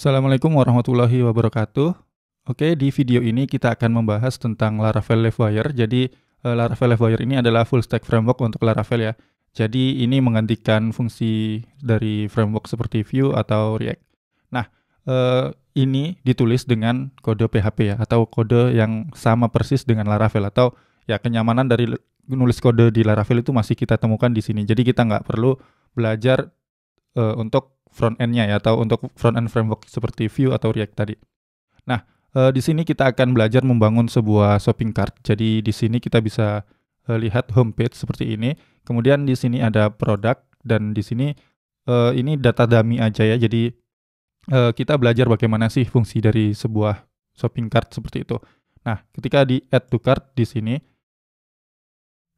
Assalamualaikum warahmatullahi wabarakatuh. Oke, di video ini kita akan membahas tentang Laravel Livewire. Jadi, eh, Laravel Livewire ini adalah full stack framework untuk Laravel ya. Jadi, ini menggantikan fungsi dari framework seperti Vue atau React. Nah, eh, ini ditulis dengan kode PHP ya atau kode yang sama persis dengan Laravel atau ya kenyamanan dari nulis kode di Laravel itu masih kita temukan di sini. Jadi kita nggak perlu belajar eh, untuk front end-nya ya atau untuk front end framework seperti Vue atau React tadi. Nah e, di sini kita akan belajar membangun sebuah shopping cart. Jadi di sini kita bisa e, lihat homepage seperti ini. Kemudian di sini ada produk dan di sini e, ini data dummy aja ya. Jadi e, kita belajar bagaimana sih fungsi dari sebuah shopping cart seperti itu. Nah ketika di add to cart di sini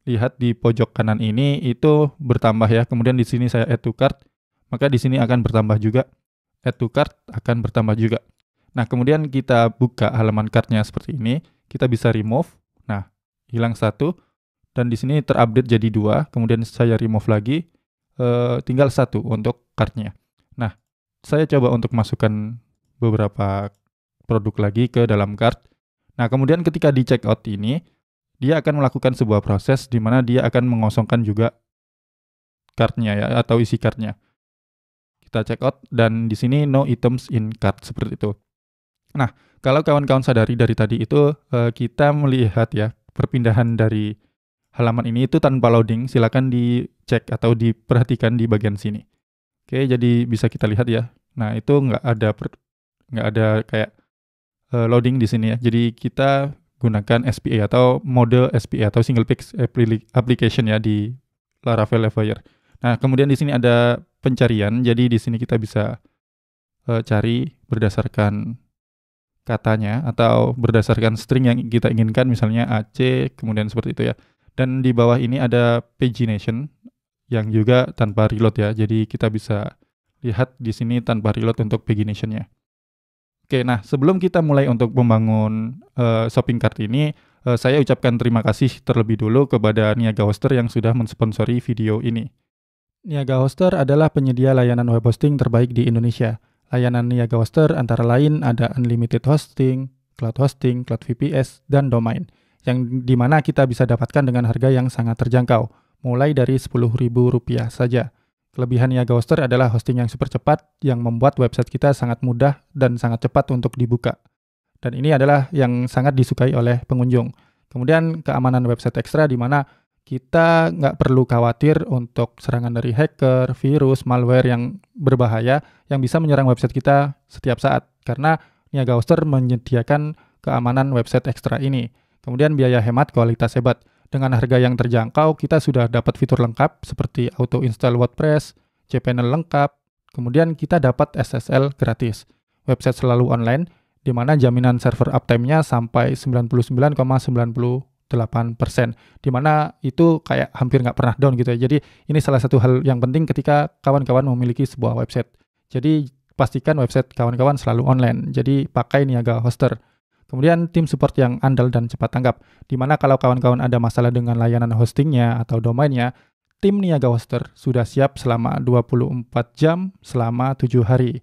lihat di pojok kanan ini itu bertambah ya. Kemudian di sini saya add to cart maka di sini akan bertambah juga add to cart akan bertambah juga. Nah, kemudian kita buka halaman cartnya seperti ini, kita bisa remove. Nah, hilang satu dan di sini terupdate jadi dua, kemudian saya remove lagi eh, tinggal satu untuk cartnya. Nah, saya coba untuk masukkan beberapa produk lagi ke dalam cart. Nah, kemudian ketika di checkout ini, dia akan melakukan sebuah proses di mana dia akan mengosongkan juga cartnya ya atau isi cartnya kita check out dan di sini no items in cart seperti itu. Nah, kalau kawan-kawan sadari dari tadi itu uh, kita melihat ya perpindahan dari halaman ini itu tanpa loading, silakan dicek atau diperhatikan di bagian sini. Oke, jadi bisa kita lihat ya. Nah, itu nggak ada per, nggak ada kayak uh, loading di sini ya. Jadi kita gunakan SPA atau mode SPA atau single page application ya di Laravel Levelayer. Nah, kemudian di sini ada pencarian. Jadi di sini kita bisa uh, cari berdasarkan katanya atau berdasarkan string yang kita inginkan misalnya AC kemudian seperti itu ya. Dan di bawah ini ada pagination yang juga tanpa reload ya. Jadi kita bisa lihat di sini tanpa reload untuk paginationnya. Oke, nah sebelum kita mulai untuk membangun uh, shopping cart ini, eh, saya ucapkan terima kasih terlebih dulu kepada Niaga Hoster yang sudah mensponsori video ini. Niaga Hoster adalah penyedia layanan web hosting terbaik di Indonesia. Layanan Niaga Hoster antara lain ada unlimited hosting, cloud hosting, cloud VPS, dan domain, yang dimana kita bisa dapatkan dengan harga yang sangat terjangkau, mulai dari Rp10.000 saja. Kelebihan Niaga Hoster adalah hosting yang super cepat, yang membuat website kita sangat mudah dan sangat cepat untuk dibuka. Dan ini adalah yang sangat disukai oleh pengunjung. Kemudian keamanan website ekstra di mana kita nggak perlu khawatir untuk serangan dari hacker, virus, malware yang berbahaya yang bisa menyerang website kita setiap saat. Karena Niaga Hoster menyediakan keamanan website ekstra ini. Kemudian biaya hemat kualitas hebat. Dengan harga yang terjangkau, kita sudah dapat fitur lengkap seperti auto install WordPress, cPanel lengkap, kemudian kita dapat SSL gratis. Website selalu online, di mana jaminan server uptime-nya sampai dimana itu kayak hampir nggak pernah down gitu ya. Jadi ini salah satu hal yang penting ketika kawan-kawan memiliki sebuah website. Jadi pastikan website kawan-kawan selalu online. Jadi pakai niaga hoster. Kemudian tim support yang andal dan cepat tanggap, Dimana kalau kawan-kawan ada masalah dengan layanan hostingnya atau domainnya, tim Niaga Hoster sudah siap selama 24 jam selama 7 hari.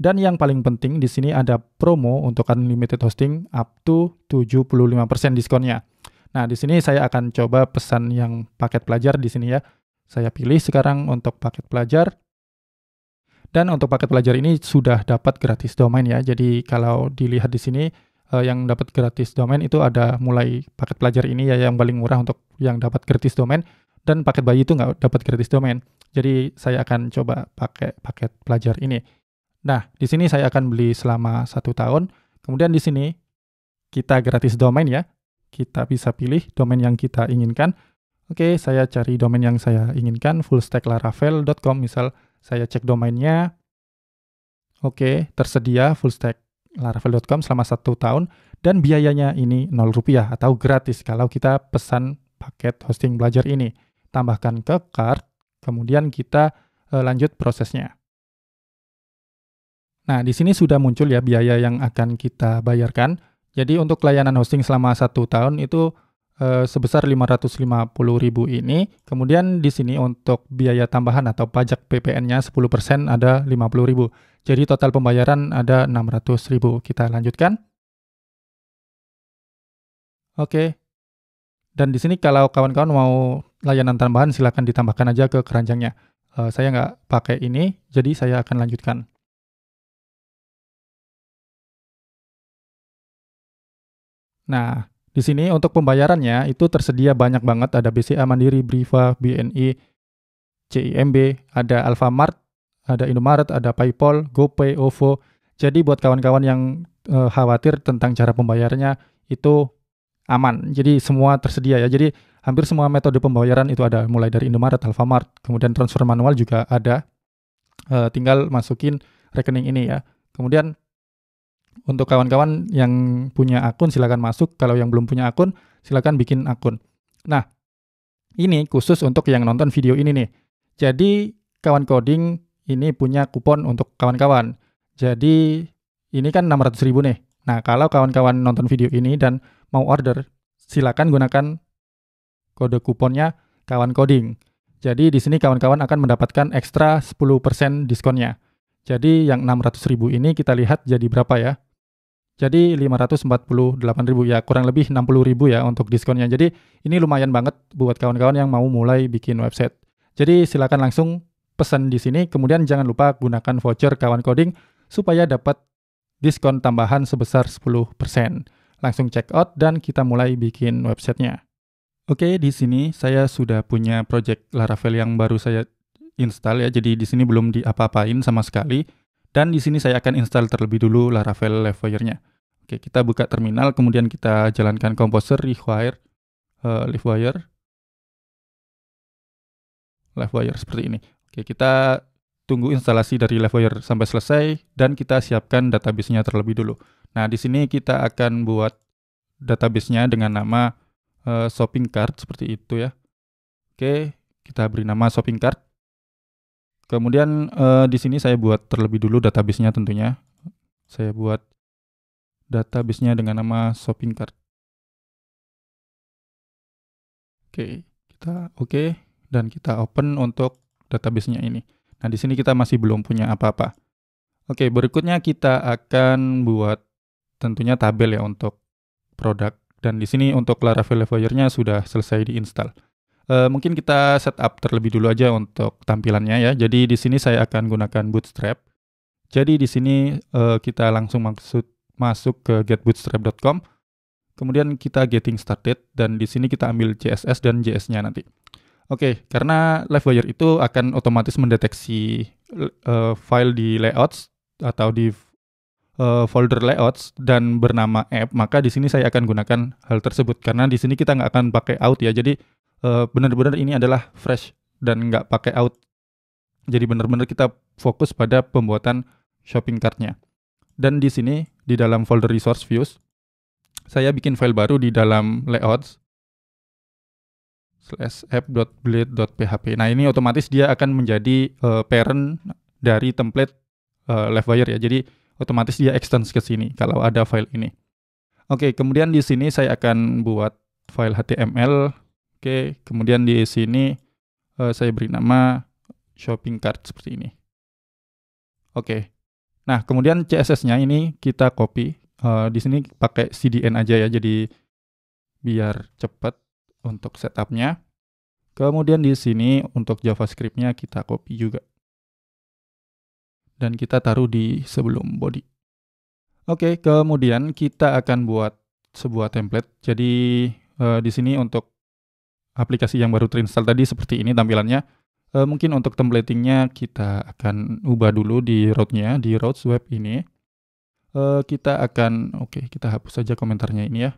Dan yang paling penting di sini ada promo untuk unlimited hosting up to 75% diskonnya. Nah, di sini saya akan coba pesan yang paket pelajar di sini ya. Saya pilih sekarang untuk paket pelajar. Dan untuk paket pelajar ini sudah dapat gratis domain ya. Jadi kalau dilihat di sini eh, yang dapat gratis domain itu ada mulai paket pelajar ini ya yang paling murah untuk yang dapat gratis domain dan paket bayi itu nggak dapat gratis domain. Jadi saya akan coba pakai paket pelajar ini. Nah, di sini saya akan beli selama satu tahun. Kemudian di sini kita gratis domain ya kita bisa pilih domain yang kita inginkan. Oke, saya cari domain yang saya inginkan, fullstacklaravel.com misal saya cek domainnya. Oke, tersedia fullstacklaravel.com selama satu tahun dan biayanya ini 0 rupiah atau gratis kalau kita pesan paket hosting belajar ini. Tambahkan ke cart, kemudian kita eh, lanjut prosesnya. Nah, di sini sudah muncul ya biaya yang akan kita bayarkan. Jadi untuk layanan hosting selama satu tahun itu eh, sebesar 550.000 ini. Kemudian di sini untuk biaya tambahan atau pajak PPN-nya 10% ada 50.000. Jadi total pembayaran ada 600.000. Kita lanjutkan. Oke. Dan di sini kalau kawan-kawan mau layanan tambahan silahkan ditambahkan aja ke keranjangnya. Eh, saya nggak pakai ini, jadi saya akan lanjutkan. Nah, di sini untuk pembayarannya itu tersedia banyak banget ada BCA Mandiri, Briva, BNI, CIMB, ada Alfamart, ada Indomaret, ada Paypal, GoPay, OVO. Jadi buat kawan-kawan yang eh, khawatir tentang cara pembayarannya itu aman. Jadi semua tersedia ya. Jadi hampir semua metode pembayaran itu ada mulai dari Indomaret, Alfamart, kemudian transfer manual juga ada. Eh, tinggal masukin rekening ini ya. Kemudian untuk kawan-kawan yang punya akun silakan masuk, kalau yang belum punya akun silakan bikin akun. Nah, ini khusus untuk yang nonton video ini nih. Jadi kawan coding ini punya kupon untuk kawan-kawan. Jadi ini kan 600 ribu nih. Nah, kalau kawan-kawan nonton video ini dan mau order, silakan gunakan kode kuponnya kawan coding. Jadi di sini kawan-kawan akan mendapatkan ekstra 10% diskonnya. Jadi yang 600.000 ini kita lihat jadi berapa ya? Jadi 548.000 ya, kurang lebih 60.000 ya untuk diskonnya. Jadi ini lumayan banget buat kawan-kawan yang mau mulai bikin website. Jadi silakan langsung pesan di sini, kemudian jangan lupa gunakan voucher kawan coding supaya dapat diskon tambahan sebesar 10%. Langsung check out dan kita mulai bikin websitenya. Oke, di sini saya sudah punya project Laravel yang baru saya install ya, jadi di sini belum diapa-apain sama sekali. Dan di sini saya akan install terlebih dulu Laravel Levoyer-nya. Oke, kita buka terminal, kemudian kita jalankan composer require uh, eh, livewire seperti ini. Oke, kita tunggu instalasi dari Livewire sampai selesai dan kita siapkan database-nya terlebih dulu. Nah, di sini kita akan buat database-nya dengan nama uh, shopping cart seperti itu ya. Oke, kita beri nama shopping cart. Kemudian uh, di sini saya buat terlebih dulu database-nya tentunya. Saya buat database-nya dengan nama shopping cart. Oke, kita oke okay, dan kita open untuk database-nya ini. Nah, di sini kita masih belum punya apa-apa. Oke, berikutnya kita akan buat tentunya tabel ya untuk produk dan di sini untuk Laravel Levoyer-nya sudah selesai diinstal. Eh, mungkin kita setup terlebih dulu aja untuk tampilannya ya. Jadi di sini saya akan gunakan Bootstrap. Jadi di sini uh, kita langsung maksud masuk ke getbootstrap.com. Kemudian kita getting started dan di sini kita ambil CSS dan JS-nya nanti. Oke, okay, karena LiveWire itu akan otomatis mendeteksi uh, file di layouts atau di uh, folder layouts dan bernama app, maka di sini saya akan gunakan hal tersebut karena di sini kita nggak akan pakai out ya. Jadi Eh, benar-benar ini adalah fresh dan nggak pakai out. Jadi benar-benar kita fokus pada pembuatan shopping cartnya. Dan di sini di dalam folder resource views, saya bikin file baru di dalam layouts slash app.blade.php. Nah ini otomatis dia akan menjadi uh, parent dari template uh, eh, Levewire ya. Jadi otomatis dia extends ke sini kalau ada file ini. Oke, kemudian di sini saya akan buat file HTML Oke, kemudian di sini uh, saya beri nama shopping cart seperti ini. Oke. Nah, kemudian CSS-nya ini kita copy. Uh, di sini pakai CDN aja ya, jadi biar cepat untuk setupnya. Kemudian di sini untuk JavaScript-nya kita copy juga. Dan kita taruh di sebelum body. Oke, kemudian kita akan buat sebuah template. Jadi uh, di sini untuk aplikasi yang baru terinstall tadi seperti ini tampilannya. E, mungkin untuk templatingnya kita akan ubah dulu di route-nya, di routes web ini. E, kita akan, oke okay, kita hapus saja komentarnya ini ya.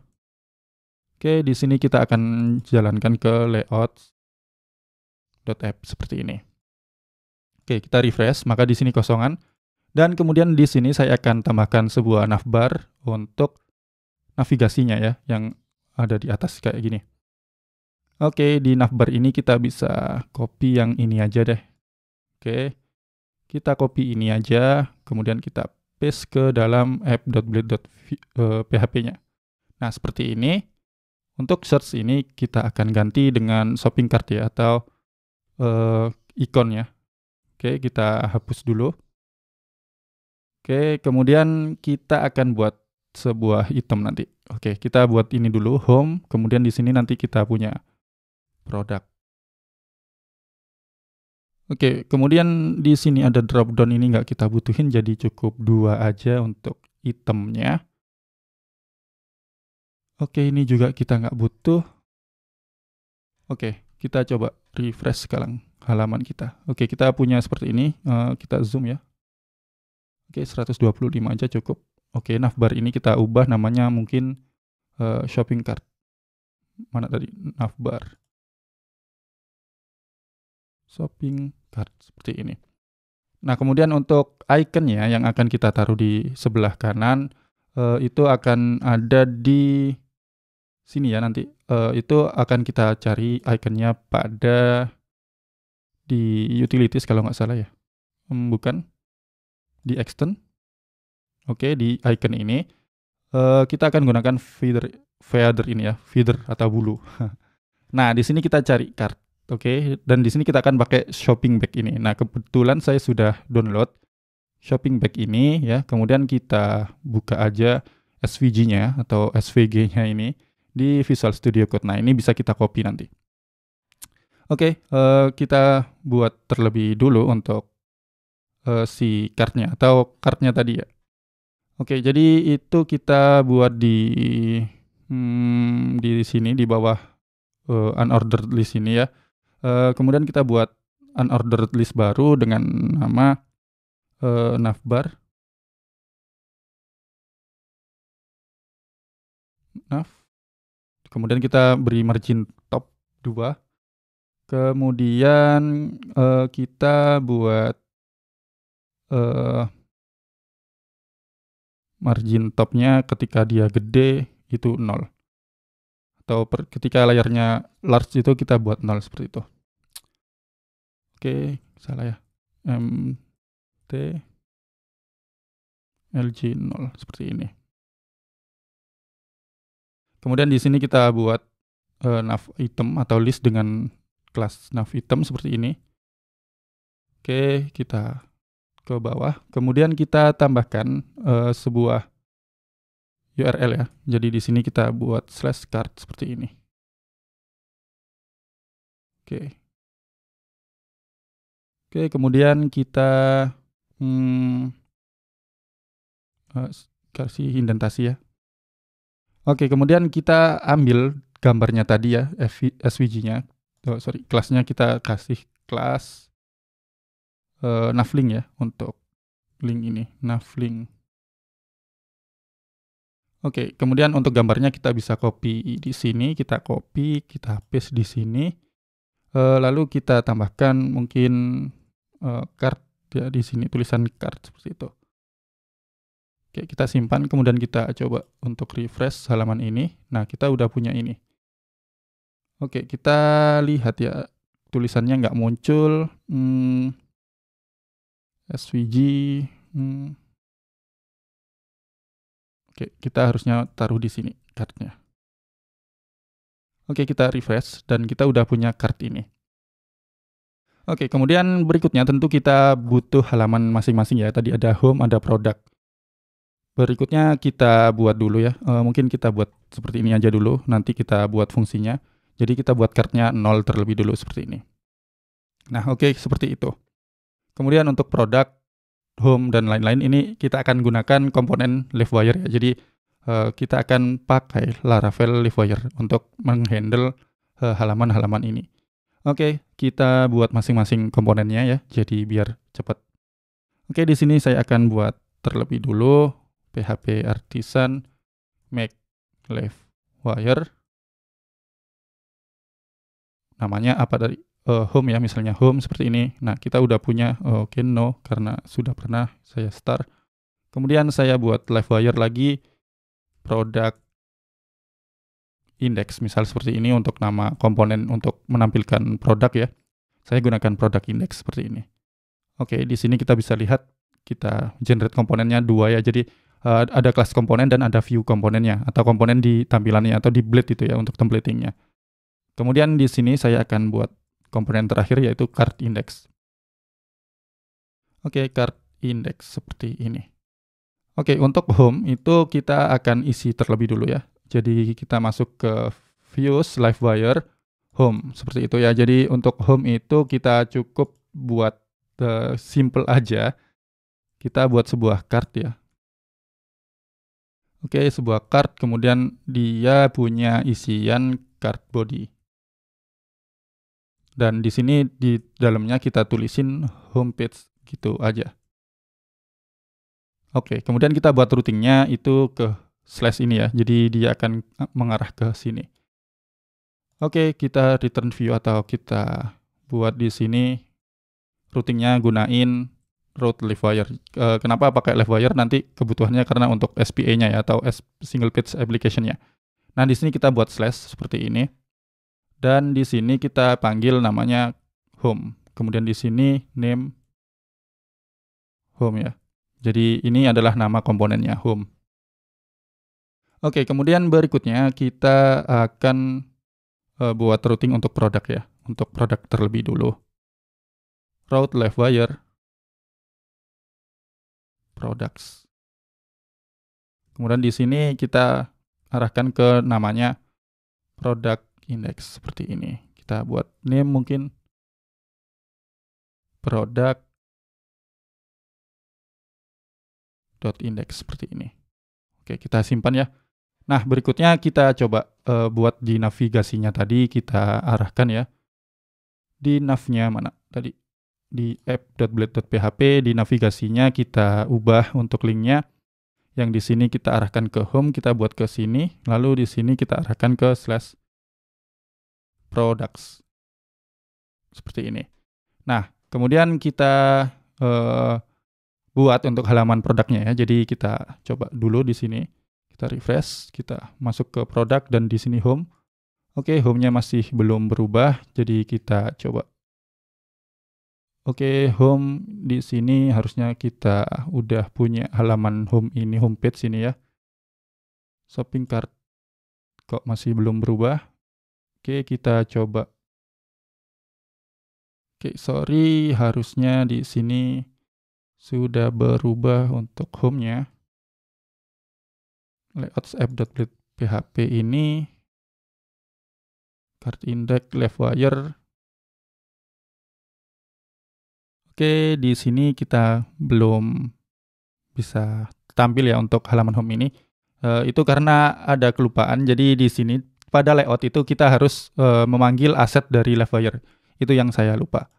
Oke, di sini kita akan jalankan ke layout.app seperti ini. Oke, kita refresh, maka di sini kosongan. Dan kemudian di sini saya akan tambahkan sebuah navbar untuk navigasinya ya, yang ada di atas kayak gini. Oke, di navbar ini kita bisa copy yang ini aja deh. Oke, kita copy ini aja, kemudian kita paste ke dalam app.blade.php-nya. Eh, nah, seperti ini. Untuk search ini kita akan ganti dengan shopping cart ya, atau uh, ya. Oke, kita hapus dulu. Oke, kemudian kita akan buat sebuah item nanti. Oke, kita buat ini dulu, home. Kemudian di sini nanti kita punya produk. Oke, kemudian di sini ada down ini nggak kita butuhin, jadi cukup dua aja untuk itemnya. Oke, ini juga kita nggak butuh. Oke, kita coba refresh sekarang halaman kita. Oke, kita punya seperti ini. Uh, kita zoom ya. Oke, 125 aja cukup. Oke, navbar ini kita ubah namanya mungkin uh, shopping cart. Mana tadi? Navbar shopping cart seperti ini. Nah, kemudian untuk ikonnya yang akan kita taruh di sebelah kanan eh, itu akan ada di sini ya nanti. Eh, itu akan kita cari ikonnya pada di utilities kalau nggak salah ya. Hmm, bukan di extend. Oke, di icon ini eh, kita akan gunakan feather feather ini ya, feather atau bulu. nah, di sini kita cari card. Oke, okay, dan di sini kita akan pakai shopping bag ini. Nah, kebetulan saya sudah download shopping bag ini ya. Kemudian kita buka aja SVG-nya atau SVG-nya ini di Visual Studio Code. Nah, ini bisa kita copy nanti. Oke, okay, uh, eh, kita buat terlebih dulu untuk uh, si card-nya atau card-nya tadi ya. Oke, okay, jadi itu kita buat di hmm, di sini di bawah uh, unordered list ini ya. Eh, kemudian kita buat unordered list baru dengan nama uh, navbar. Nav. Kemudian kita beri margin top 2. Kemudian uh, kita buat uh, margin topnya ketika dia gede itu 0 atau per, ketika layarnya large itu kita buat nol seperti itu. Oke, salah ya. MT LG 0 seperti ini. Kemudian di sini kita buat uh, nav item atau list dengan kelas nav item seperti ini. Oke, kita ke bawah. Kemudian kita tambahkan uh, sebuah URL ya. Jadi di sini kita buat slash card seperti ini. Oke. Oke, kemudian kita hmm, eh, kasih indentasi ya. Oke, kemudian kita ambil gambarnya tadi ya, SVG-nya. Oh, sorry, kelasnya kita kasih kelas uh, eh, navlink ya untuk link ini, navlink. Oke, kemudian untuk gambarnya kita bisa copy di sini, kita copy, kita paste di sini. E, lalu kita tambahkan mungkin e, card ya di sini tulisan card seperti itu. Oke, kita simpan kemudian kita coba untuk refresh halaman ini. Nah, kita udah punya ini. Oke, kita lihat ya tulisannya nggak muncul. Hmm, SVG. Hmm, Oke, kita harusnya taruh di sini cardnya. Oke, kita refresh dan kita udah punya card ini. Oke, kemudian berikutnya tentu kita butuh halaman masing-masing ya. Tadi ada home, ada produk. Berikutnya kita buat dulu ya. E, mungkin kita buat seperti ini aja dulu. Nanti kita buat fungsinya. Jadi kita buat cardnya nol terlebih dulu seperti ini. Nah, oke, seperti itu. Kemudian untuk produk, home dan lain-lain ini kita akan gunakan komponen livewire ya. Jadi uh, kita akan pakai Laravel wire untuk menghandle halaman eh, halaman-halaman ini. Oke, okay, kita buat masing-masing komponennya ya. Jadi biar cepat. Oke, okay, di sini saya akan buat terlebih dulu PHP artisan make wire. namanya apa dari uh, home ya misalnya home seperti ini. Nah kita udah punya uh, eh, oke okay, no karena sudah pernah saya start. Kemudian saya buat live wire lagi produk index misal seperti ini untuk nama komponen untuk menampilkan produk ya. Saya gunakan produk index seperti ini. Oke okay, di sini kita bisa lihat kita generate komponennya dua ya. Jadi uh, ada kelas komponen dan ada view komponennya atau komponen di tampilannya atau di blade itu ya untuk templatingnya. Kemudian di sini saya akan buat komponen terakhir yaitu card index. Oke, card index seperti ini. Oke, untuk home itu kita akan isi terlebih dulu ya. Jadi kita masuk ke views live wire home seperti itu ya. Jadi untuk home itu kita cukup buat uh, simple aja. Kita buat sebuah card ya. Oke, sebuah card kemudian dia punya isian card body dan di sini di dalamnya kita tulisin homepage gitu aja. Oke, kemudian kita buat routingnya itu ke slash ini ya, jadi dia akan eh, mengarah ke sini. Oke, kita return view atau kita buat di sini routingnya gunain route left wire. Eh, kenapa pakai left wire? Nanti kebutuhannya karena untuk SPA-nya ya atau single page application-nya. Nah, di sini kita buat slash seperti ini dan di sini kita panggil namanya home. Kemudian di sini name home ya. Jadi ini adalah nama komponennya home. Oke, kemudian berikutnya kita akan e, buat routing untuk produk ya, untuk produk terlebih dulu. Route left wire products. Kemudian di sini kita arahkan ke namanya product index seperti ini. Kita buat name mungkin produk dot index seperti ini. Oke, kita simpan ya. Nah, berikutnya kita coba uh, buat di navigasinya tadi kita arahkan ya. Di navnya mana tadi? Di app.blade.php di navigasinya kita ubah untuk linknya. Yang di sini kita arahkan ke home, kita buat ke sini, lalu di sini kita arahkan ke slash products. Seperti ini. Nah, kemudian kita uh, buat untuk halaman produknya ya. Jadi kita coba dulu di sini. Kita refresh, kita masuk ke produk dan di sini home. Oke, okay, home-nya masih belum berubah, jadi kita coba. Oke, okay, home di sini harusnya kita udah punya halaman home ini, home page ini ya. Shopping cart kok masih belum berubah. Oke, kita coba. Oke, sorry harusnya di sini sudah berubah untuk home-nya. Layouts app.php ini card index left wire Oke, di sini kita belum bisa tampil ya untuk halaman home ini. E, itu karena ada kelupaan. Jadi di sini pada layout itu kita harus e, memanggil aset dari wire. Itu yang saya lupa.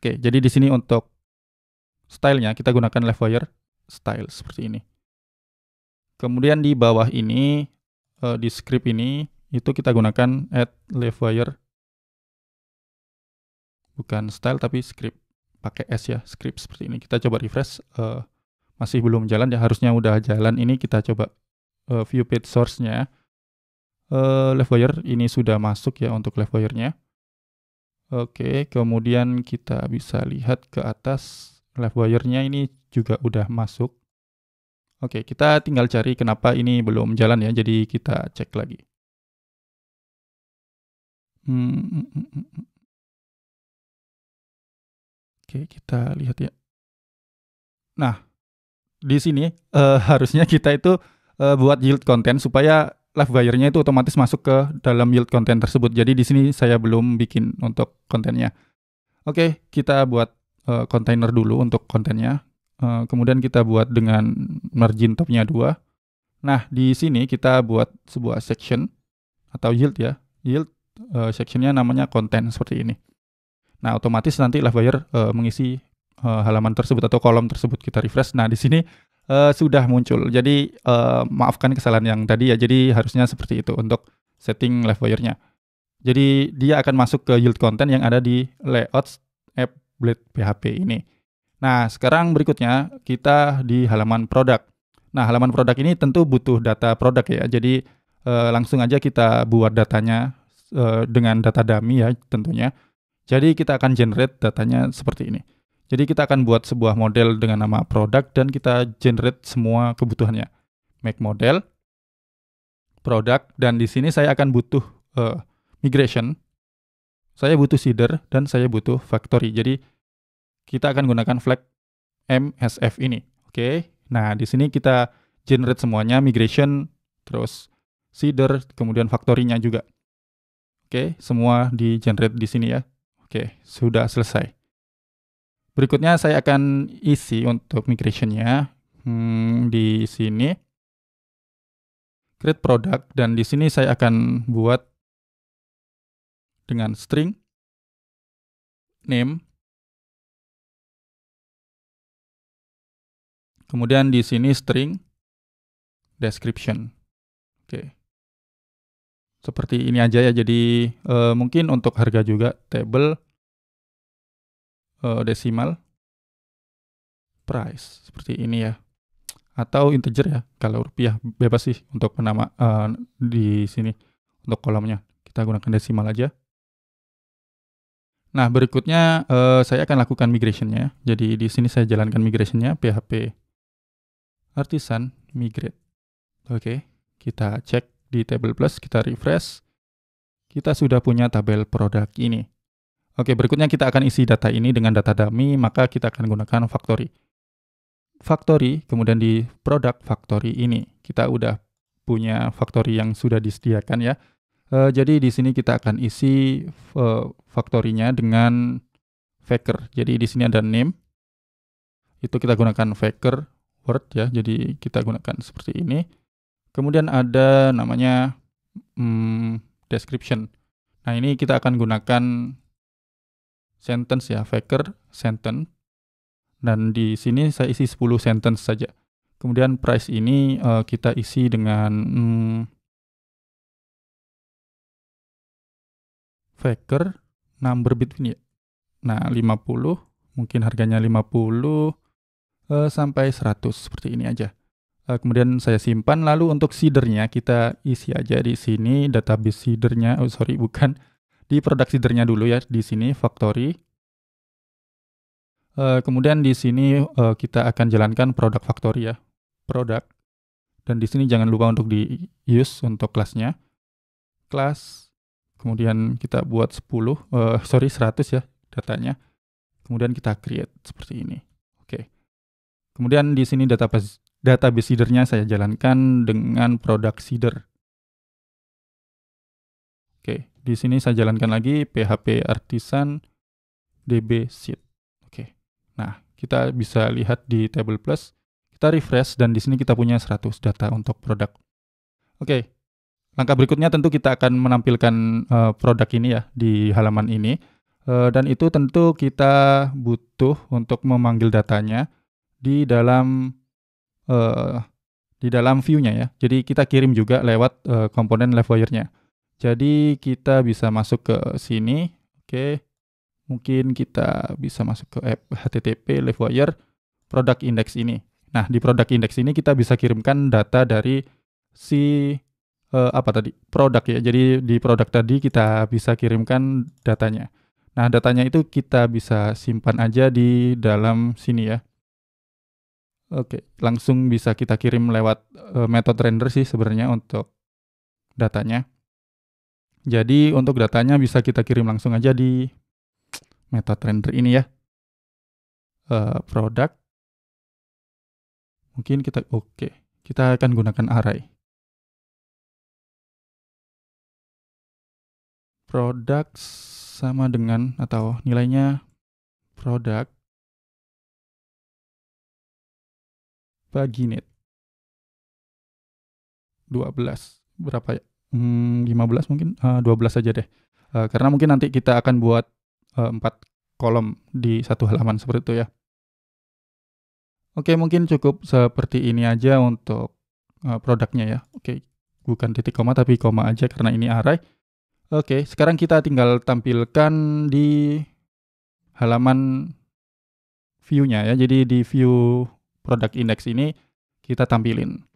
Oke, jadi di sini untuk stylenya kita gunakan wire style seperti ini. Kemudian di bawah ini e, di script ini itu kita gunakan add wire bukan style tapi script pakai s ya script seperti ini kita coba refresh e, masih belum jalan ya harusnya udah jalan ini kita coba uh, view page source-nya uh, left wire ini sudah masuk ya untuk left wire-nya. Oke, kemudian kita bisa lihat ke atas left wire-nya ini juga udah masuk. Oke, kita tinggal cari kenapa ini belum jalan ya, jadi kita cek lagi. Hmm. hmm, hmm, hmm Oke, kita lihat ya. Nah, di sini uh, harusnya kita itu uh, buat yield content supaya live wire-nya itu otomatis masuk ke dalam yield konten tersebut. Jadi di sini saya belum bikin untuk kontennya. Oke, kita buat kontainer eh, uh, dulu untuk kontennya. Uh, kemudian kita buat dengan margin topnya dua. Nah, di sini kita buat sebuah section atau yield ya. Yield uh, sectionnya namanya konten seperti ini. Nah, otomatis nanti live buyer uh, mengisi uh, halaman tersebut atau kolom tersebut kita refresh. Nah, di sini uh, sudah muncul. Jadi uh, maafkan kesalahan yang tadi ya. Jadi harusnya seperti itu untuk setting wire-nya. Jadi dia akan masuk ke yield content yang ada di layout app Blade PHP ini. Nah, sekarang berikutnya kita di halaman produk. Nah, halaman produk ini tentu butuh data produk ya. Jadi uh, langsung aja kita buat datanya uh, dengan data dummy ya tentunya. Jadi kita akan generate datanya seperti ini. Jadi kita akan buat sebuah model dengan nama produk dan kita generate semua kebutuhannya. Make model, produk, dan di sini saya akan butuh uh, migration. Saya butuh seeder dan saya butuh factory. Jadi kita akan gunakan flag MSF ini. Oke. Okay? Nah, di sini kita generate semuanya migration terus seeder kemudian factory-nya juga. Oke, okay? semua di generate di sini ya. Oke, okay, sudah selesai. Berikutnya saya akan isi untuk migrationnya hmm, di sini create product dan di sini saya akan buat dengan string name kemudian di sini string description oke seperti ini aja ya jadi eh, mungkin untuk harga juga table uh, eh, desimal price seperti ini ya atau integer ya kalau rupiah bebas sih untuk penama uh, di sini untuk kolomnya kita gunakan desimal aja nah berikutnya uh, saya akan lakukan migrationnya jadi di sini saya jalankan migrationnya php artisan migrate oke okay. kita cek di table plus kita refresh kita sudah punya tabel produk ini Oke, berikutnya kita akan isi data ini dengan data dummy, maka kita akan gunakan factory. Factory, kemudian di product factory ini, kita udah punya factory yang sudah disediakan ya. E, jadi di sini kita akan isi e, factory-nya dengan faker. Jadi di sini ada name, itu kita gunakan faker word ya, jadi kita gunakan seperti ini. Kemudian ada namanya hmm, description. Nah ini kita akan gunakan sentence ya, Faker sentence. Dan di sini saya isi 10 sentence saja. Kemudian price ini uh, kita isi dengan hmm, Faker number between ya. Nah, 50 mungkin harganya 50 uh, eh, sampai 100 seperti ini aja. Eh, kemudian saya simpan lalu untuk seedernya kita isi aja di sini database seedernya. Oh sorry bukan di produk seedernya dulu ya di sini factory. Uh, kemudian di sini uh, kita akan jalankan produk factory ya, produk Dan di sini jangan lupa untuk di use untuk kelasnya. Kelas, kemudian kita buat 10, uh, eh, sorry 100 ya datanya. Kemudian kita create seperti ini. Oke. Kemudian di sini database database seedernya saya jalankan dengan produk seeder. Di sini saya jalankan lagi PHP artisan db sheet. Oke. Nah, kita bisa lihat di table plus. Kita refresh dan di sini kita punya 100 data untuk produk. Oke. Langkah berikutnya tentu kita akan menampilkan uh, produk ini ya di halaman ini. Uh, dan itu tentu kita butuh untuk memanggil datanya di dalam uh, di dalam view-nya ya. Jadi kita kirim juga lewat uh, komponen wire nya jadi kita bisa masuk ke sini. Oke. Mungkin kita bisa masuk ke app HTTP Livewire product index ini. Nah, di product index ini kita bisa kirimkan data dari si eh, apa tadi? produk ya. Jadi di produk tadi kita bisa kirimkan datanya. Nah, datanya itu kita bisa simpan aja di dalam sini ya. Oke, langsung bisa kita kirim lewat eh, metode render sih sebenarnya untuk datanya. Jadi untuk datanya bisa kita kirim langsung aja di MetaTrader ini ya. Uh, eh, product. Mungkin kita oke. Okay. Kita akan gunakan array. Produk sama dengan atau nilainya produk bagi net 12 berapa ya? hmm, 15 mungkin uh, 12 saja deh. Uh, karena mungkin nanti kita akan buat uh, kolom di satu halaman seperti itu ya. Oke, mungkin cukup seperti ini aja untuk uh, produknya ya. Oke, bukan titik koma tapi koma aja karena ini array. Oke, sekarang kita tinggal tampilkan di halaman view-nya ya. Jadi di view product index ini kita tampilin.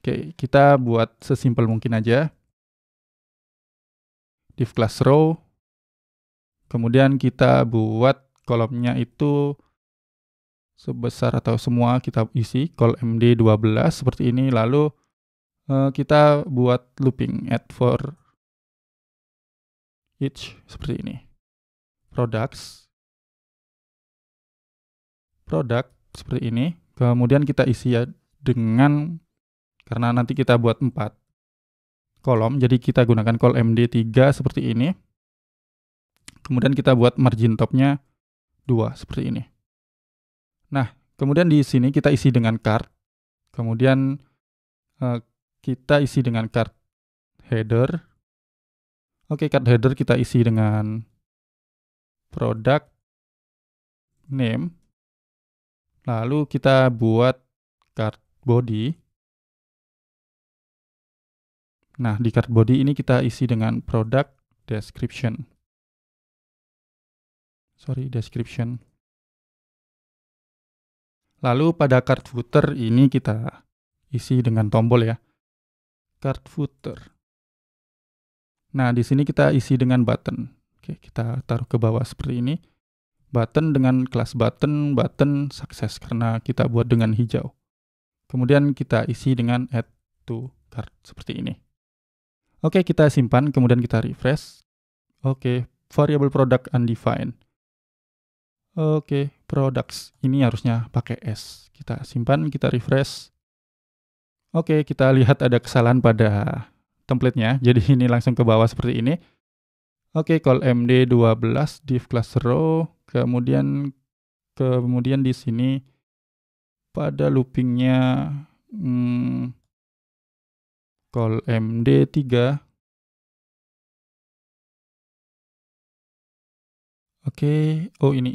Oke, kita buat sesimpel mungkin aja. Div class row. Kemudian kita buat kolomnya itu sebesar atau semua kita isi call md 12 seperti ini lalu eh, kita buat looping at for each seperti ini. Products product seperti ini. Kemudian kita isi ya dengan karena nanti kita buat 4 kolom jadi kita gunakan kol MD3 seperti ini kemudian kita buat margin topnya 2 seperti ini nah kemudian di sini kita isi dengan card kemudian eh, kita isi dengan card header oke card header kita isi dengan product name lalu kita buat card body Nah, di card body ini kita isi dengan product description. Sorry, description. Lalu pada card footer ini kita isi dengan tombol ya. Card footer. Nah, di sini kita isi dengan button. Oke, kita taruh ke bawah seperti ini. Button dengan kelas button, button sukses karena kita buat dengan hijau. Kemudian kita isi dengan add to card seperti ini. Oke, kita simpan, kemudian kita refresh. Oke, variable product undefined. Oke, products. Ini harusnya pakai S. Kita simpan, kita refresh. Oke, kita lihat ada kesalahan pada template-nya. Jadi ini langsung ke bawah seperti ini. Oke, call md12 div class row. Kemudian kemudian di sini pada loopingnya hmm, call md3 oke oh ini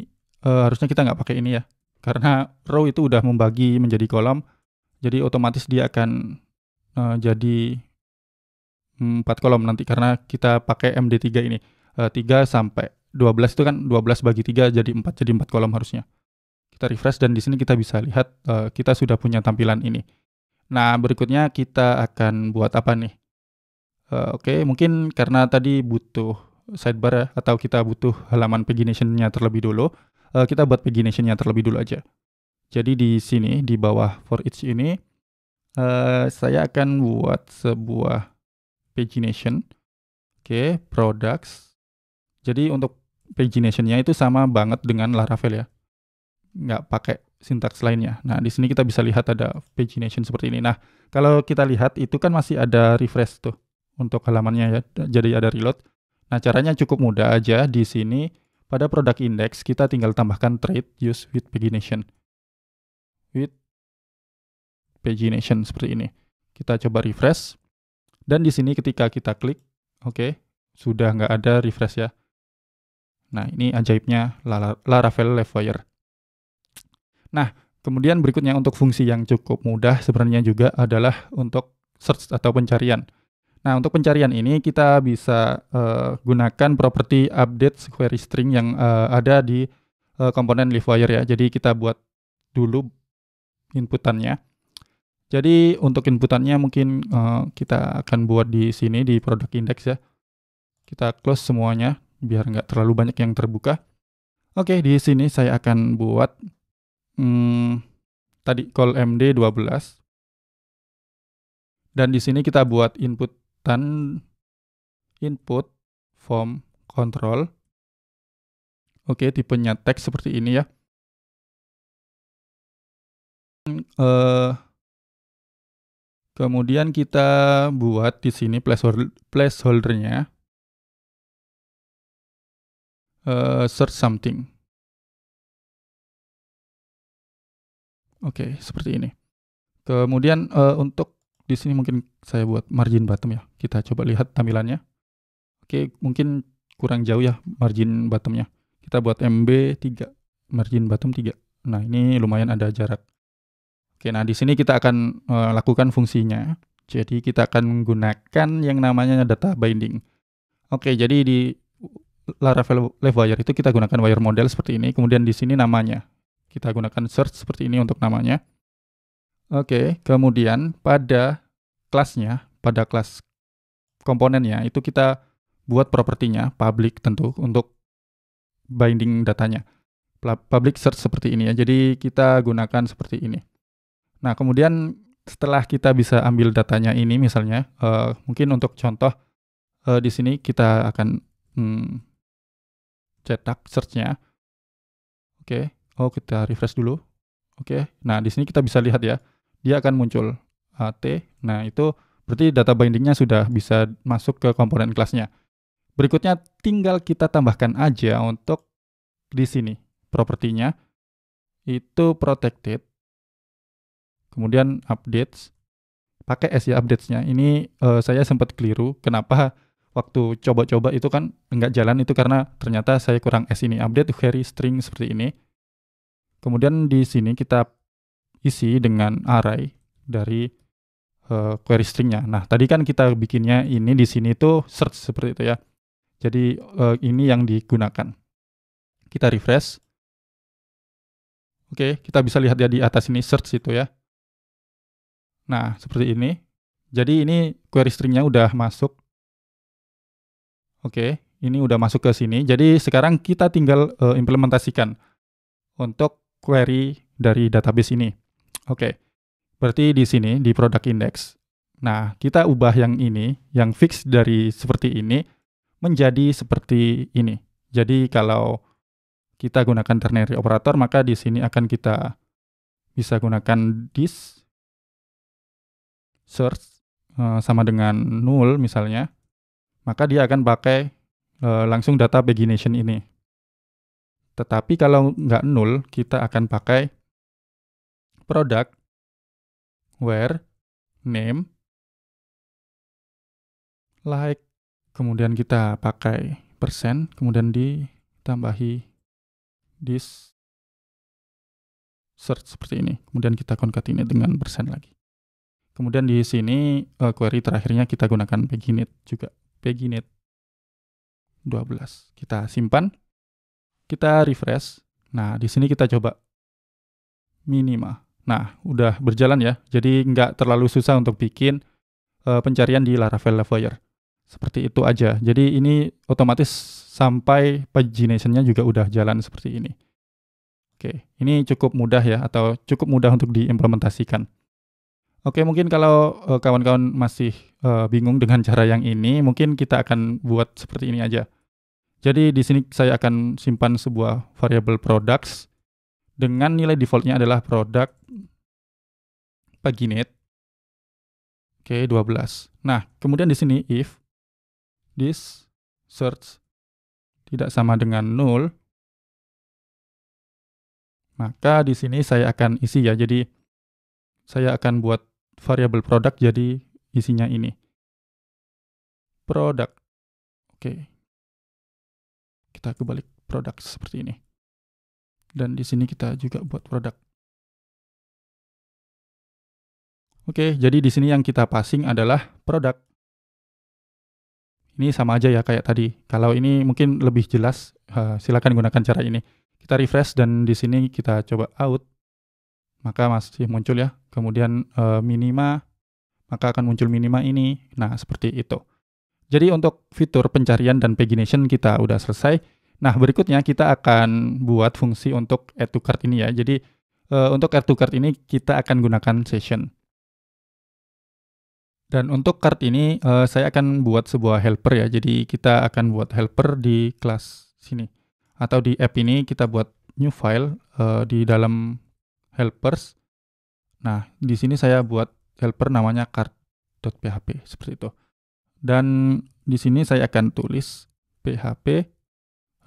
e, harusnya kita nggak pakai ini ya karena row itu udah membagi menjadi kolom jadi otomatis dia akan e, jadi empat kolom nanti karena kita pakai MD3 ini. E, eh, 3 sampai 12 itu kan 12 bagi 3 jadi 4, jadi 4 kolom harusnya. Kita refresh dan di sini kita bisa lihat e, kita sudah punya tampilan ini. Nah, berikutnya kita akan buat apa nih? Uh, Oke, okay, mungkin karena tadi butuh sidebar ya, atau kita butuh halaman pagination-nya terlebih dulu, uh, kita buat pagination-nya terlebih dulu aja. Jadi di sini, di bawah for each ini, uh, saya akan buat sebuah pagination. Oke, okay, products. Jadi untuk pagination-nya itu sama banget dengan Laravel ya. Nggak pakai sintaks lainnya. Nah, di sini kita bisa lihat ada pagination seperti ini. Nah, kalau kita lihat itu kan masih ada refresh tuh untuk halamannya ya. Jadi ada reload. Nah, caranya cukup mudah aja di sini. Pada produk index kita tinggal tambahkan trade use with pagination. With pagination seperti ini. Kita coba refresh. Dan di sini ketika kita klik, oke, okay, sudah nggak ada refresh ya. Nah, ini ajaibnya Laravel Livewire. Nah, kemudian berikutnya untuk fungsi yang cukup mudah sebenarnya juga adalah untuk search atau pencarian. Nah, untuk pencarian ini kita bisa uh, gunakan properti update query string yang uh, ada di uh, komponen Livewire ya. Jadi kita buat dulu inputannya. Jadi untuk inputannya mungkin uh, kita akan buat di sini di produk index ya. Kita close semuanya biar nggak terlalu banyak yang terbuka. Oke, di sini saya akan buat hmm, tadi call MD 12. Dan di sini kita buat inputan input form control. Oke, tipenya teks seperti ini ya. Uh, kemudian kita buat di sini placeholder placeholdernya uh, search something. Oke, okay, seperti ini. Kemudian uh, untuk di sini mungkin saya buat margin bottom ya. Kita coba lihat tampilannya. Oke, okay, mungkin kurang jauh ya margin bottomnya. Kita buat MB 3, margin bottom 3. Nah, ini lumayan ada jarak. Oke, nah di sini kita akan uh, lakukan fungsinya. Jadi kita akan menggunakan yang namanya data binding. Oke, jadi di Laravel live Wire itu kita gunakan wire model seperti ini. Kemudian di sini namanya. Kita gunakan search seperti ini untuk namanya. Oke, kemudian pada kelasnya, pada kelas komponennya, itu kita buat propertinya, public tentu, untuk binding datanya. Public search seperti ini ya, jadi kita gunakan seperti ini. Nah, kemudian setelah kita bisa ambil datanya ini misalnya, uh, mungkin untuk contoh uh, di sini kita akan hmm, cetak searchnya. Oke, okay. Oh, kita refresh dulu. Oke. Okay. Nah, di sini kita bisa lihat ya. Dia akan muncul AT. Ah, nah, itu berarti data bindingnya sudah bisa masuk ke komponen kelasnya. Berikutnya tinggal kita tambahkan aja untuk di sini propertinya itu protected. Kemudian updates. Pakai S ya updates-nya. Ini uh, saya sempat keliru kenapa waktu coba-coba itu kan nggak jalan itu karena ternyata saya kurang S ini update query string seperti ini Kemudian di sini kita isi dengan array dari uh, query stringnya. Nah, tadi kan kita bikinnya ini di sini itu search seperti itu ya. Jadi uh, ini yang digunakan. Kita refresh. Oke, kita bisa lihat ya di atas ini search itu ya. Nah, seperti ini. Jadi ini query stringnya udah masuk. Oke, ini udah masuk ke sini. Jadi sekarang kita tinggal uh, implementasikan untuk query dari database ini. Oke, okay. berarti di sini di product index. Nah, kita ubah yang ini, yang fix dari seperti ini, menjadi seperti ini. Jadi kalau kita gunakan ternary operator, maka di sini akan kita bisa gunakan this search eh, sama dengan null misalnya, maka dia akan pakai eh, langsung data pagination ini. Tetapi kalau nggak nol, kita akan pakai product where name like kemudian kita pakai persen kemudian ditambahi this search seperti ini kemudian kita ini dengan persen lagi kemudian di sini uh, query terakhirnya kita gunakan paginate juga paginate 12 kita simpan kita refresh. Nah, di sini kita coba minima. Nah, udah berjalan ya. Jadi nggak terlalu susah untuk bikin uh, pencarian di Laravel Lavoyer. Seperti itu aja. Jadi ini otomatis sampai paginationnya juga udah jalan seperti ini. Oke, ini cukup mudah ya atau cukup mudah untuk diimplementasikan. Oke, mungkin kalau eh, kawan-kawan uh, masih uh, bingung dengan cara yang ini, mungkin kita akan buat seperti ini aja. Jadi di sini saya akan simpan sebuah variabel products dengan nilai defaultnya adalah produk pagi net. Oke, 12. Nah, kemudian di sini if this search tidak sama dengan null, maka di sini saya akan isi ya. Jadi saya akan buat variabel product jadi isinya ini. Product. Oke. Okay kita kebalik produk seperti ini. Dan di sini kita juga buat produk. Oke, jadi di sini yang kita passing adalah produk. Ini sama aja ya kayak tadi. Kalau ini mungkin lebih jelas, eh, silakan gunakan cara ini. Kita refresh dan di sini kita coba out. Maka masih muncul ya. Kemudian eh, minima, maka akan muncul minima ini. Nah, seperti itu. Jadi untuk fitur pencarian dan pagination kita udah selesai. Nah, berikutnya kita akan buat fungsi untuk add to cart ini ya. Jadi, uh, untuk add to cart ini kita akan gunakan session. Dan untuk cart ini, uh, saya akan buat sebuah helper ya. Jadi, kita akan buat helper di kelas sini. Atau di app ini kita buat new file uh, di dalam helpers. Nah, di sini saya buat helper namanya cart.php seperti itu. Dan di sini saya akan tulis php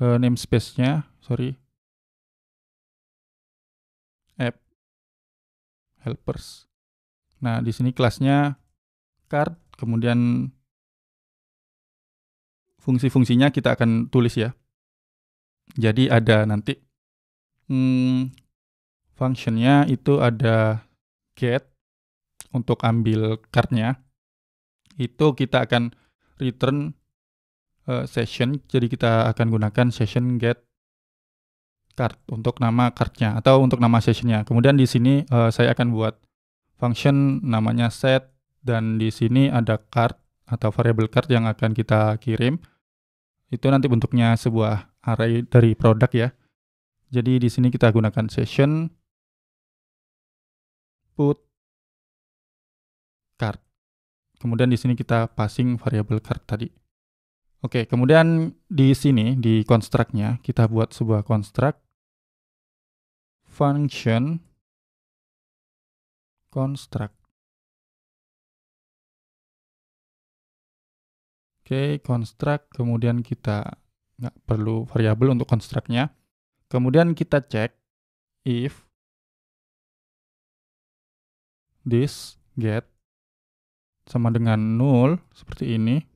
uh, namespace-nya, sorry. app helpers. Nah, di sini kelasnya card, kemudian fungsi-fungsinya kita akan tulis ya. Jadi ada nanti hmm, function-nya itu ada get untuk ambil card-nya. Itu kita akan return Eh, session. Jadi kita akan gunakan session get card untuk nama cardnya atau untuk nama sessionnya. Kemudian di sini uh, saya akan buat function namanya set dan di sini ada card atau variable card yang akan kita kirim. Itu nanti bentuknya sebuah array dari produk ya. Jadi di sini kita gunakan session put card. Kemudian di sini kita passing variable card tadi. Oke, kemudian di sini di konstruknya kita buat sebuah konstruk function konstruk. Oke, konstruk. kemudian kita nggak perlu variabel untuk konstruknya. Kemudian kita cek if this get sama dengan null seperti ini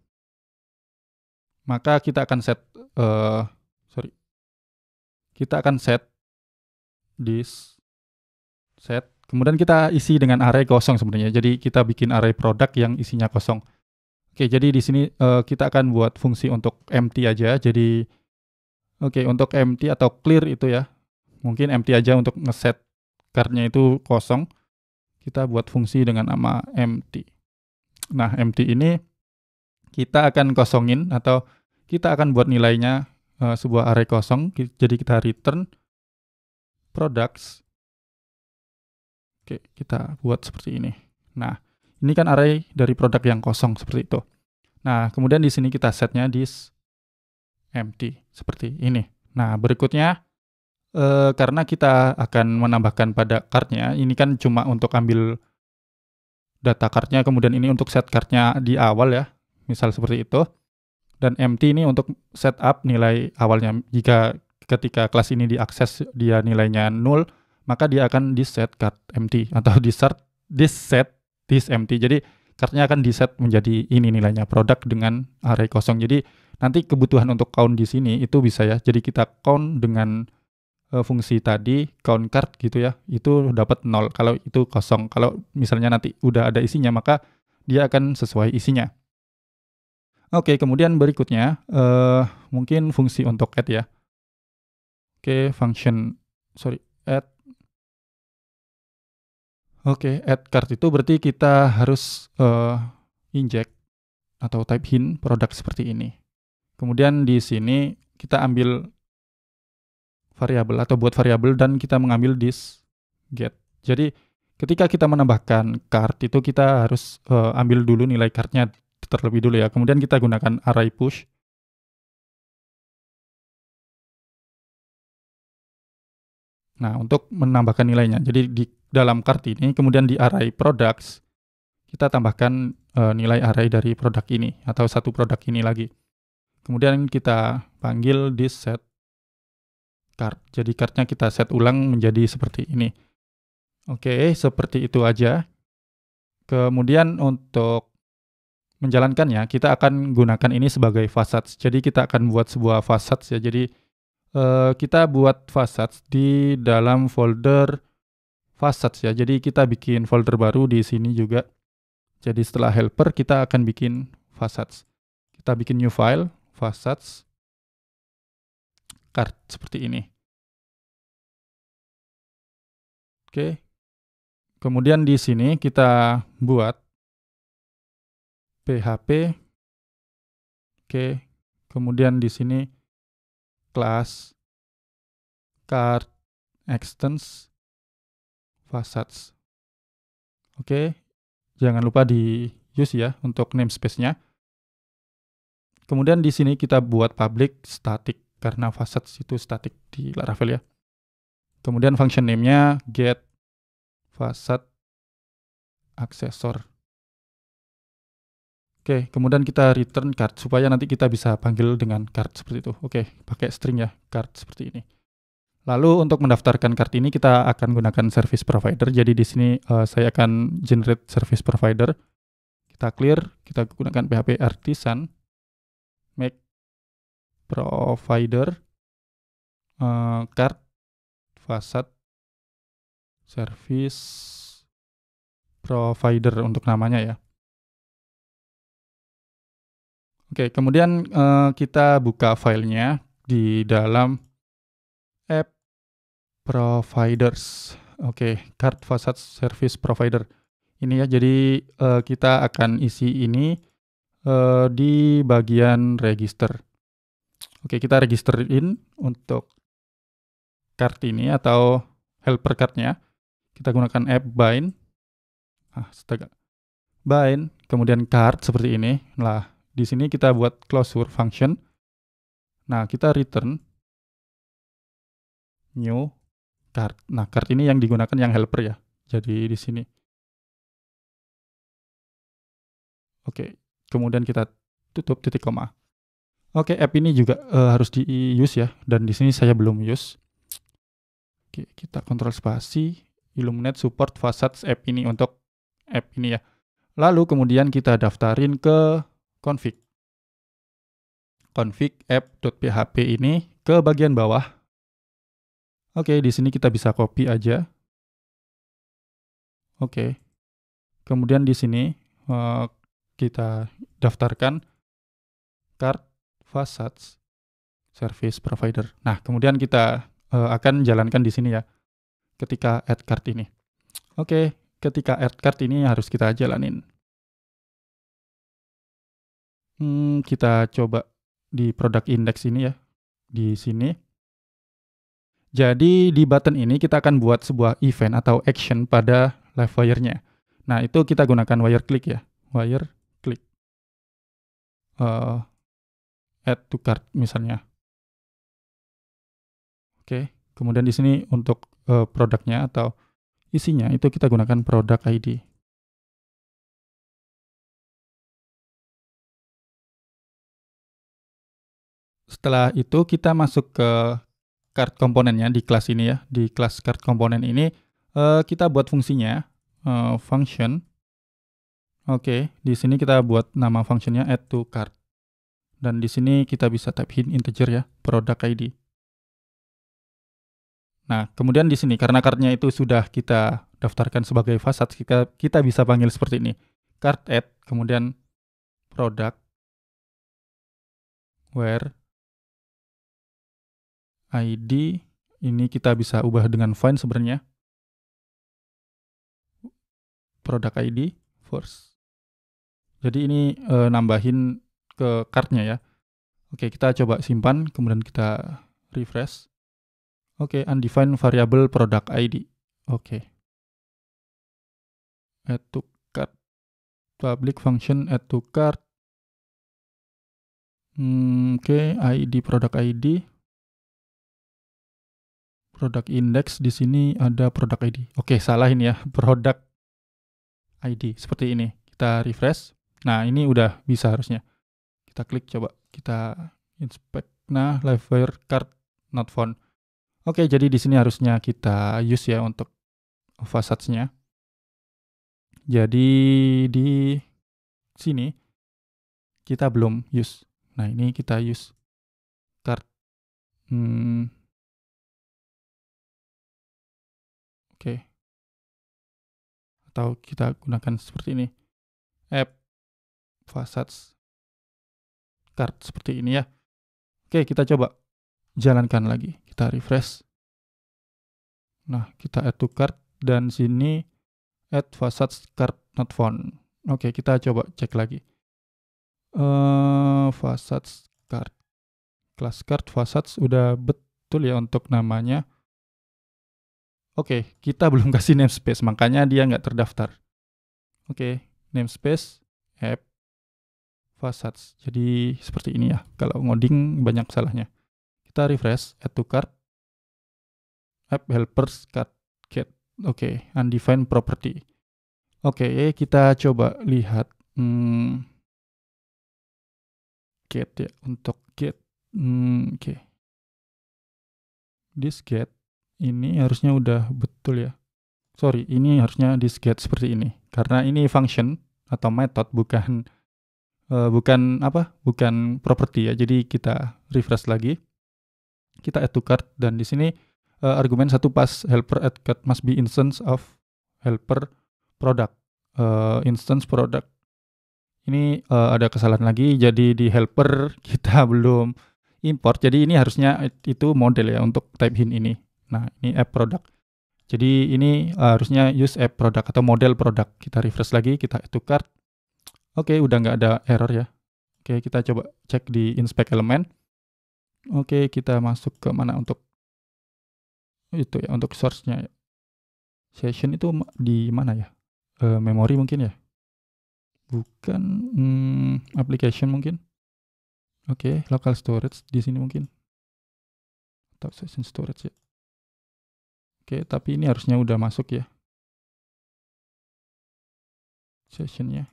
maka kita akan set uh, sorry kita akan set this set kemudian kita isi dengan array kosong sebenarnya jadi kita bikin array produk yang isinya kosong oke jadi di sini uh, kita akan buat fungsi untuk empty aja jadi oke untuk empty atau clear itu ya mungkin empty aja untuk ngeset cardnya itu kosong kita buat fungsi dengan nama empty nah empty ini kita akan kosongin atau kita akan buat nilainya uh, sebuah array kosong. Jadi kita return products. Oke, kita buat seperti ini. Nah, ini kan array dari produk yang kosong seperti itu. Nah, kemudian di sini kita setnya di empty seperti ini. Nah, berikutnya eh, karena kita akan menambahkan pada cardnya, ini kan cuma untuk ambil data cardnya, kemudian ini untuk set cardnya di awal ya misal seperti itu. Dan MT ini untuk setup nilai awalnya. Jika ketika kelas ini diakses dia nilainya nol, maka dia akan di set card MT atau di set this set this MT. Jadi cardnya akan di set menjadi ini nilainya produk dengan array kosong. Jadi nanti kebutuhan untuk count di sini itu bisa ya. Jadi kita count dengan eh, fungsi tadi count card gitu ya. Itu dapat nol kalau itu kosong. Kalau misalnya nanti udah ada isinya maka dia akan sesuai isinya. Oke, kemudian berikutnya uh, mungkin fungsi untuk add ya. Oke, function sorry add. Oke, add card itu berarti kita harus uh, inject atau type in produk seperti ini. Kemudian di sini kita ambil variabel atau buat variabel dan kita mengambil this get. Jadi ketika kita menambahkan card itu kita harus uh, ambil dulu nilai cardnya terlebih dulu ya. Kemudian kita gunakan array push. Nah, untuk menambahkan nilainya. Jadi di dalam kart ini, kemudian di array products, kita tambahkan e, nilai array dari produk ini, atau satu produk ini lagi. Kemudian kita panggil di set card. Jadi cardnya kita set ulang menjadi seperti ini. Oke, seperti itu aja. Kemudian untuk menjalankannya, kita akan gunakan ini sebagai fasad. Jadi kita akan buat sebuah fasad ya. Jadi uh, kita buat fasad di dalam folder fasad ya. Jadi kita bikin folder baru di sini juga. Jadi setelah helper kita akan bikin fasad. Kita bikin new file fasad card seperti ini. Oke. Kemudian di sini kita buat PHP. Oke, kemudian di sini class card extends facades. Oke, jangan lupa di use ya untuk namespace-nya. Kemudian di sini kita buat public static karena facades itu static di Laravel ya. Kemudian function name-nya get facade accessor. Oke, kemudian kita return card supaya nanti kita bisa panggil dengan card seperti itu. Oke, pakai string ya, card seperti ini. Lalu untuk mendaftarkan card ini kita akan gunakan service provider. Jadi di sini uh, saya akan generate service provider. Kita clear, kita gunakan PHP artisan make provider uh, card fasad service provider untuk namanya ya. Oke, kemudian uh, kita buka filenya di dalam app providers. Oke, card facade service provider. Ini ya, jadi uh, kita akan isi ini uh, di bagian register. Oke, kita register in untuk card ini atau helper cardnya. Kita gunakan app bind. Ah, setegak. Bind, kemudian card seperti ini. Nah, di sini kita buat closure function. Nah, kita return new card. Nah, card ini yang digunakan yang helper ya. Jadi di sini. Oke, kemudian kita tutup titik koma. Oke, app ini juga uh, harus di use ya dan di sini saya belum use. Oke, kita kontrol spasi Illuminate support facades app ini untuk app ini ya. Lalu kemudian kita daftarin ke config. config app.php ini ke bagian bawah. Oke, di sini kita bisa copy aja. Oke. Kemudian di sini eh, kita daftarkan card facades service provider. Nah, kemudian kita eh, akan jalankan di sini ya ketika add card ini. Oke, ketika add card ini harus kita jalanin. Hmm, kita coba di produk index ini ya, di sini. Jadi di button ini kita akan buat sebuah event atau action pada live wire-nya. Nah itu kita gunakan wire click ya, wire click. Uh, add to cart misalnya. Oke, kemudian di sini untuk uh, produknya atau isinya itu kita gunakan produk ID. setelah itu kita masuk ke card komponennya di kelas ini ya. Di kelas card komponen ini uh, kita buat fungsinya uh, function. Oke, okay, di sini kita buat nama functionnya add to card. Dan di sini kita bisa type in integer ya, product ID. Nah, kemudian di sini karena cardnya itu sudah kita daftarkan sebagai fasad, kita, kita bisa panggil seperti ini. Card add, kemudian product where ID ini kita bisa ubah dengan find sebenarnya produk ID first jadi ini e, nambahin ke cardnya ya oke kita coba simpan kemudian kita refresh oke undefined variable produk ID oke add to cart public function add to cart. hmm, oke ID product ID produk index di sini ada produk ID. Oke, salah ini ya, produk ID seperti ini. Kita refresh. Nah, ini udah bisa harusnya. Kita klik coba, kita inspect. Nah, live wire card not found. Oke, jadi di sini harusnya kita use ya untuk facades-nya. Jadi di sini kita belum use. Nah, ini kita use card hmm, Oke. Atau kita gunakan seperti ini. App facades card seperti ini ya. Oke, kita coba jalankan lagi. Kita refresh. Nah, kita add to cart dan sini add facades card not found. Oke, kita coba cek lagi. Uh, eh, facades card. Class card facades udah betul ya untuk namanya. Oke, okay, kita belum kasih namespace, makanya dia nggak terdaftar. Oke, okay, namespace app facets. Jadi seperti ini ya, kalau ngoding banyak salahnya. Kita refresh, add to cart, app helpers cart get. Oke, okay, undefined property. Oke, okay, kita coba lihat. Hmm, get ya, untuk get. Hmm, Oke. Okay. This get ini harusnya udah betul ya. Sorry, ini harusnya disket seperti ini. Karena ini function atau method bukan uh, bukan apa? Bukan property ya. Jadi kita refresh lagi. Kita add to cart dan di sini uh, argumen satu pas helper add cart must be instance of helper product. Uh, instance product. Ini uh, ada kesalahan lagi. Jadi di helper kita belum import. Jadi ini harusnya itu model ya untuk type hint ini. Nah, ini app product. Jadi ini eh, harusnya use app product atau model produk. Kita refresh lagi, kita add to cart. Oke, udah nggak ada error ya. Oke, kita coba cek di inspect element. Oke, kita masuk ke mana untuk itu ya, untuk source-nya ya. Session itu di mana ya? E, memori mungkin ya? Bukan hmm, application mungkin. Oke, okay, local storage di sini mungkin. Atau session storage ya. Oke, tapi ini harusnya udah masuk ya. Sessionnya.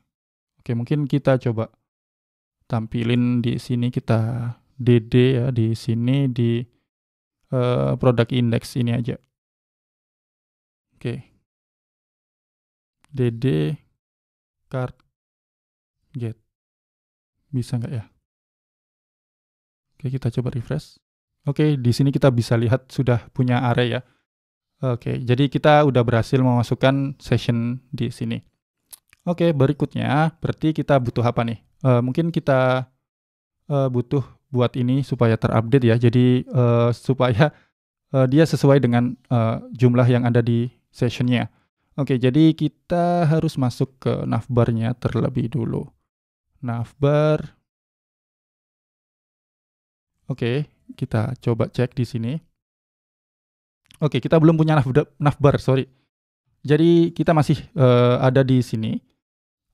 Oke, mungkin kita coba tampilin di sini kita DD ya di sini di uh, eh, product index ini aja. Oke. Okay. DD card get. Bisa nggak ya? Oke, kita coba refresh. Oke, di sini kita bisa lihat sudah punya area. ya. Oke, jadi kita udah berhasil memasukkan session di sini. Oke, berikutnya berarti kita butuh apa nih? E, mungkin kita e, butuh buat ini supaya terupdate ya. Jadi e, supaya e, dia sesuai dengan e, jumlah yang ada di sessionnya. Oke, jadi kita harus masuk ke navbarnya terlebih dulu. Navbar. Oke, kita coba cek di sini. Oke, kita belum punya navbar, sorry. Jadi kita masih uh, ada di sini.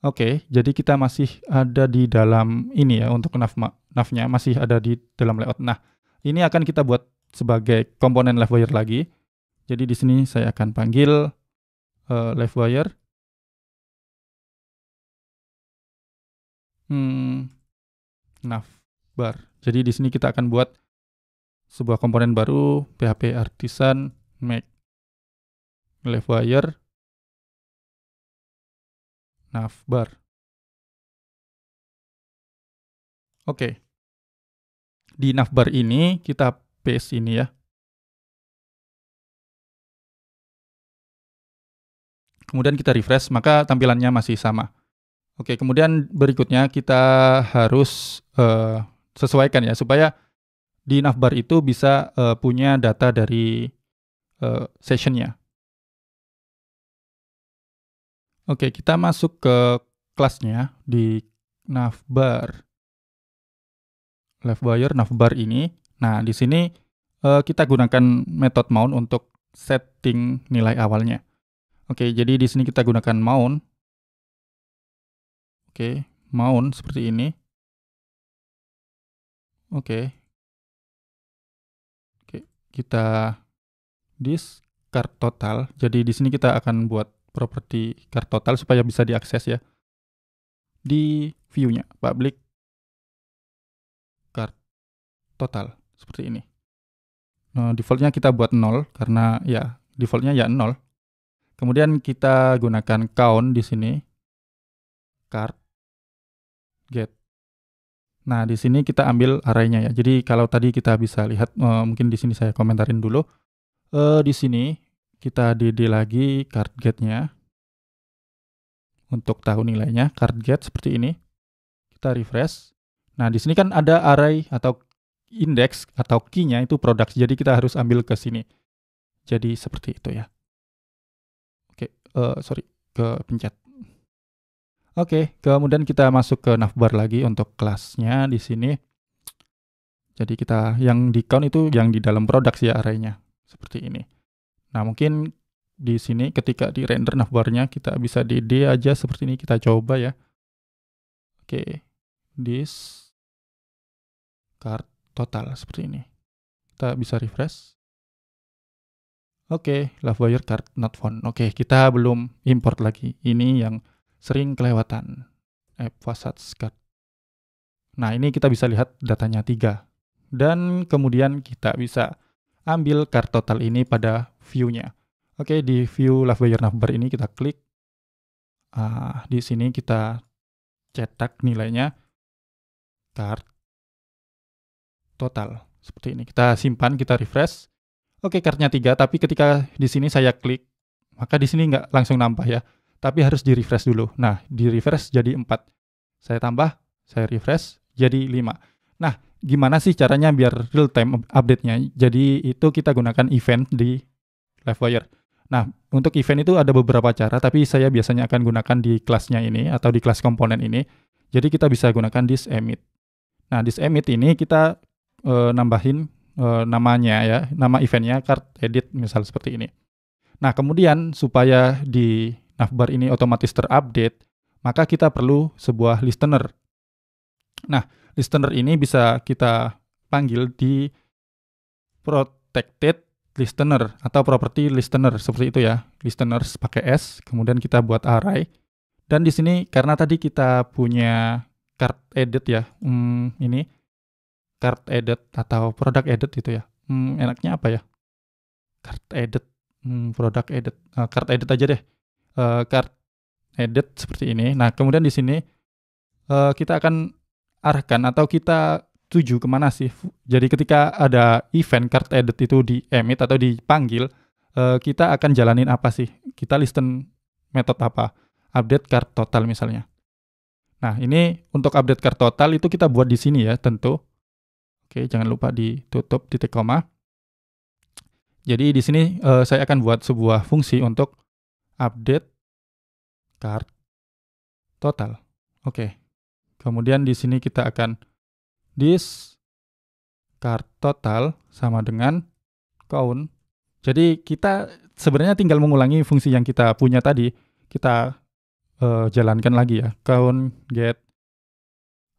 Oke, jadi kita masih ada di dalam ini ya untuk nav navnya masih ada di dalam layout. Nah, ini akan kita buat sebagai komponen left wire lagi. Jadi di sini saya akan panggil uh, eh, left wire. Hmm, bar. Jadi di sini kita akan buat sebuah komponen baru PHP Artisan Make. Left wire navbar. Oke. Okay. Di navbar ini kita paste ini ya. Kemudian kita refresh, maka tampilannya masih sama. Oke, kemudian berikutnya kita harus uh, sesuaikan ya, supaya di navbar itu bisa uh, punya data dari uh, sessionnya. Oke, kita masuk ke kelasnya di navbar. Left buyer navbar ini. Nah, di sini uh, kita gunakan metode mount untuk setting nilai awalnya. Oke, jadi di sini kita gunakan mount. Oke, mount seperti ini. Oke, kita discard total. Jadi di sini kita akan buat properti card total supaya bisa diakses ya. Di view-nya, public card total seperti ini. Nah, defaultnya kita buat 0 karena ya defaultnya ya 0. Kemudian kita gunakan count di sini card get Nah, di sini kita ambil arraynya ya. Jadi kalau tadi kita bisa lihat uh, mungkin di sini saya komentarin dulu. Uh, di sini kita DD lagi card gate-nya. Untuk tahu nilainya card gate seperti ini. Kita refresh. Nah, di sini kan ada array atau indeks atau key-nya itu produk. Jadi kita harus ambil ke sini. Jadi seperti itu ya. Oke, uh, sorry, ke pencet. Oke, kemudian kita masuk ke navbar lagi untuk kelasnya di sini. Jadi kita yang di count itu yang di dalam produk sih ya arraynya seperti ini. Nah mungkin di sini ketika di render navbarnya kita bisa di D aja seperti ini kita coba ya. Oke, this card total seperti ini. Kita bisa refresh. Oke, okay, wire card not found. Oke, okay, kita belum import lagi. Ini yang sering kelewatan eh, FASAT skat. Nah, ini kita bisa lihat datanya tiga. Dan kemudian kita bisa ambil card total ini pada view-nya. Oke, di view Love buyer number ini kita klik. Uh, di sini kita cetak nilainya card total. Seperti ini. Kita simpan, kita refresh. Oke, kartunya tiga tapi ketika di sini saya klik, maka di sini nggak langsung nampak ya tapi harus di refresh dulu. Nah, di refresh jadi 4. Saya tambah, saya refresh jadi 5. Nah, gimana sih caranya biar real time update-nya? Jadi itu kita gunakan event di LiveWire. Nah, untuk event itu ada beberapa cara, tapi saya biasanya akan gunakan di kelasnya ini atau di kelas komponen ini. Jadi kita bisa gunakan this emit. Nah, this emit ini kita e, nambahin e, namanya ya, nama eventnya card edit misal seperti ini. Nah, kemudian supaya di navbar ini otomatis terupdate, maka kita perlu sebuah listener. Nah, listener ini bisa kita panggil di protected listener atau property listener seperti itu ya. Listeners pakai S, kemudian kita buat array. Dan di sini karena tadi kita punya card edit ya, hmm, ini card edit atau product edit itu ya. Hmm, enaknya apa ya? Card edit, hmm, product edit, uh, card edit aja deh. Eh, card edit seperti ini. Nah, kemudian di sini uh, kita akan arahkan atau kita tuju kemana sih. Jadi ketika ada event card edit itu di emit atau dipanggil, uh, kita akan jalanin apa sih? Kita listen metode apa? Update card total misalnya. Nah, ini untuk update card total itu kita buat di sini ya, tentu. Oke, jangan lupa ditutup titik koma. Jadi di sini uh, saya akan buat sebuah fungsi untuk update card total. Oke. Okay. Kemudian di sini kita akan this card total sama dengan count. Jadi kita sebenarnya tinggal mengulangi fungsi yang kita punya tadi. Kita uh, jalankan lagi ya. Count get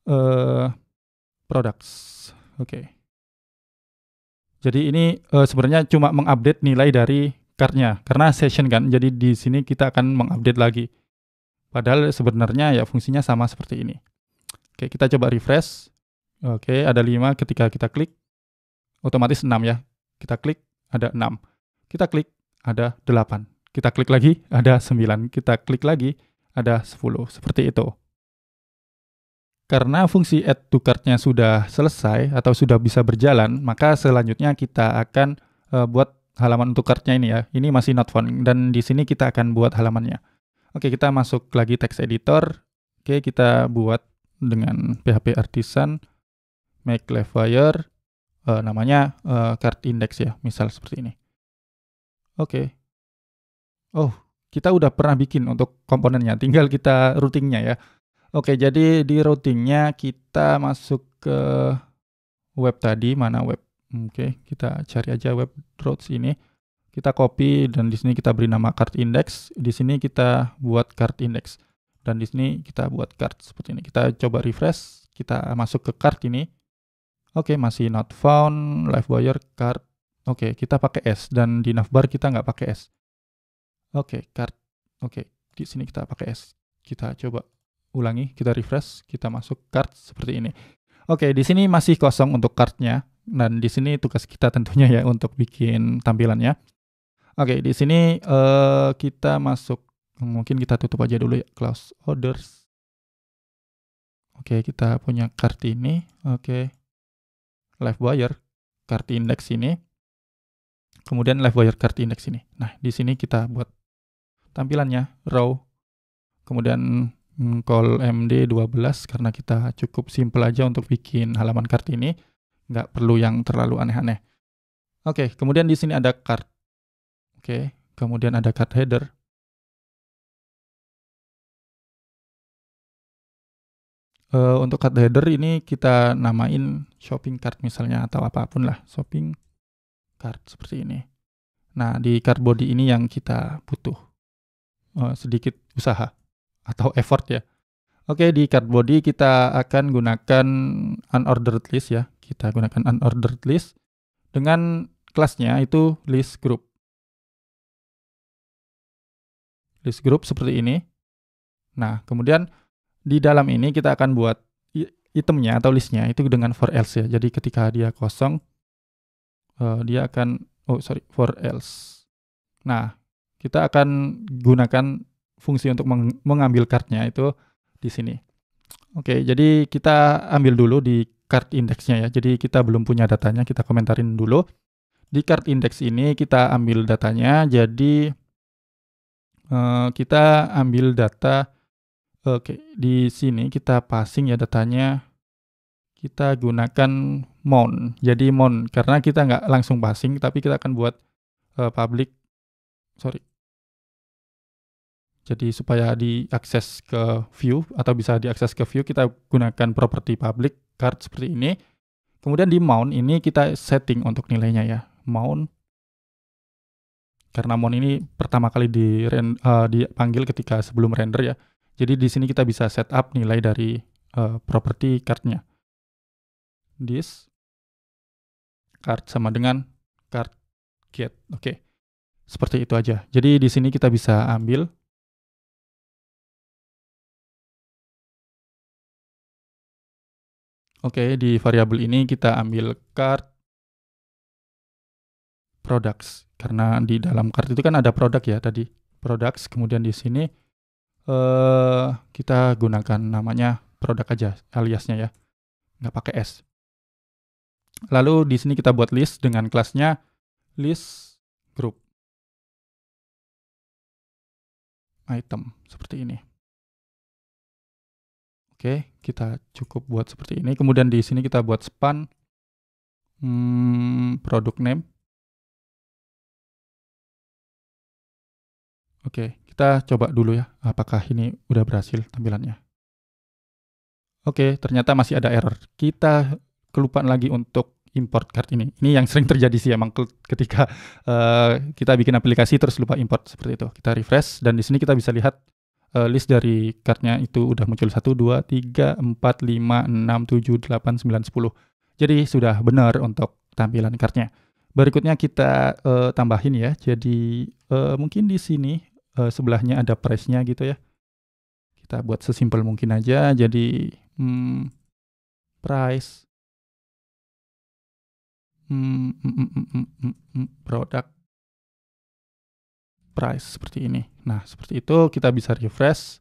uh, products. Oke. Okay. Jadi ini uh, sebenarnya cuma mengupdate nilai dari cardnya karena session kan jadi di sini kita akan mengupdate lagi padahal sebenarnya ya fungsinya sama seperti ini oke kita coba refresh oke ada 5 ketika kita klik otomatis 6 ya kita klik ada 6 kita klik ada 8 kita klik lagi ada 9 kita klik lagi ada 10 seperti itu karena fungsi add to cart-nya sudah selesai atau sudah bisa berjalan, maka selanjutnya kita akan eh, buat halaman untuk kartnya ini ya. Ini masih not found dan di sini kita akan buat halamannya. Oke, kita masuk lagi text editor. Oke, kita buat dengan PHP artisan make wire uh, eh, namanya uh, card index ya, misal seperti ini. Oke. Oh, kita udah pernah bikin untuk komponennya, tinggal kita routingnya ya. Oke, jadi di routingnya kita masuk ke web tadi, mana web Oke, kita cari aja web routes ini. Kita copy dan di sini kita beri nama card index. Di sini kita buat card index. Dan di sini kita buat card seperti ini. Kita coba refresh, kita masuk ke card ini. Oke, masih not found, live wire card. Oke, kita pakai S dan di navbar kita nggak pakai S. Oke, card. Oke, di sini kita pakai S. Kita coba ulangi, kita refresh, kita masuk card seperti ini. Oke, di sini masih kosong untuk cardnya dan di sini tugas kita tentunya ya untuk bikin tampilannya. Oke, di sini uh, kita masuk. Mungkin kita tutup aja dulu ya, class orders. Oke, kita punya ini Oke. Live wire card index ini. Kemudian live wire card index ini. Nah, di sini kita buat tampilannya row. Kemudian mm, call MD12 karena kita cukup simple aja untuk bikin halaman kartini. ini nggak perlu yang terlalu aneh-aneh. Oke, okay, kemudian di sini ada card. Oke, okay, kemudian ada card header. Uh, untuk card header ini kita namain shopping card misalnya atau apapun lah shopping card seperti ini. Nah di card body ini yang kita butuh uh, sedikit usaha atau effort ya. Oke, di card body kita akan gunakan unordered list ya kita gunakan unordered list dengan kelasnya itu list group. List group seperti ini. Nah, kemudian di dalam ini kita akan buat itemnya atau listnya itu dengan for else ya. Jadi ketika dia kosong, uh, dia akan, oh sorry, for else. Nah, kita akan gunakan fungsi untuk mengambil cardnya itu di sini. Oke, jadi kita ambil dulu di card indexnya ya. Jadi kita belum punya datanya, kita komentarin dulu. Di card index ini kita ambil datanya, jadi uh, kita ambil data, oke, di sini kita passing ya datanya, kita gunakan mount, jadi mount, karena kita nggak langsung passing, tapi kita akan buat uh, public, sorry, jadi supaya diakses ke view atau bisa diakses ke view kita gunakan property public card seperti ini. Kemudian di mount ini kita setting untuk nilainya ya. Mount karena mount ini pertama kali di uh, dipanggil ketika sebelum render ya. Jadi di sini kita bisa setup nilai dari uh, eh, property cardnya. This card sama dengan card get. Oke. Okay. Seperti itu aja. Jadi di sini kita bisa ambil Oke, di variabel ini kita ambil card products karena di dalam card itu kan ada produk ya tadi products kemudian di sini eh kita gunakan namanya produk aja aliasnya ya nggak pakai s lalu di sini kita buat list dengan kelasnya list group item seperti ini Oke, kita cukup buat seperti ini. Kemudian di sini kita buat span hmm, product name. Oke, kita coba dulu ya apakah ini udah berhasil tampilannya. Oke, ternyata masih ada error. Kita kelupaan lagi untuk import card ini. Ini yang sering terjadi sih emang ketika uh, kita bikin aplikasi terus lupa import seperti itu. Kita refresh dan di sini kita bisa lihat uh, list dari cardnya itu udah muncul 1, 2, 3, 4, 5, 6, 7, 8, 9, 10. Jadi sudah benar untuk tampilan cardnya. Berikutnya kita uh, tambahin ya. Jadi uh, mungkin di sini uh, sebelahnya ada price-nya gitu ya. Kita buat sesimpel mungkin aja. Jadi hmm, price hmm, hmm, hmm, hmm, hmm, hmm, hmm produk price seperti ini. Nah, seperti itu kita bisa refresh.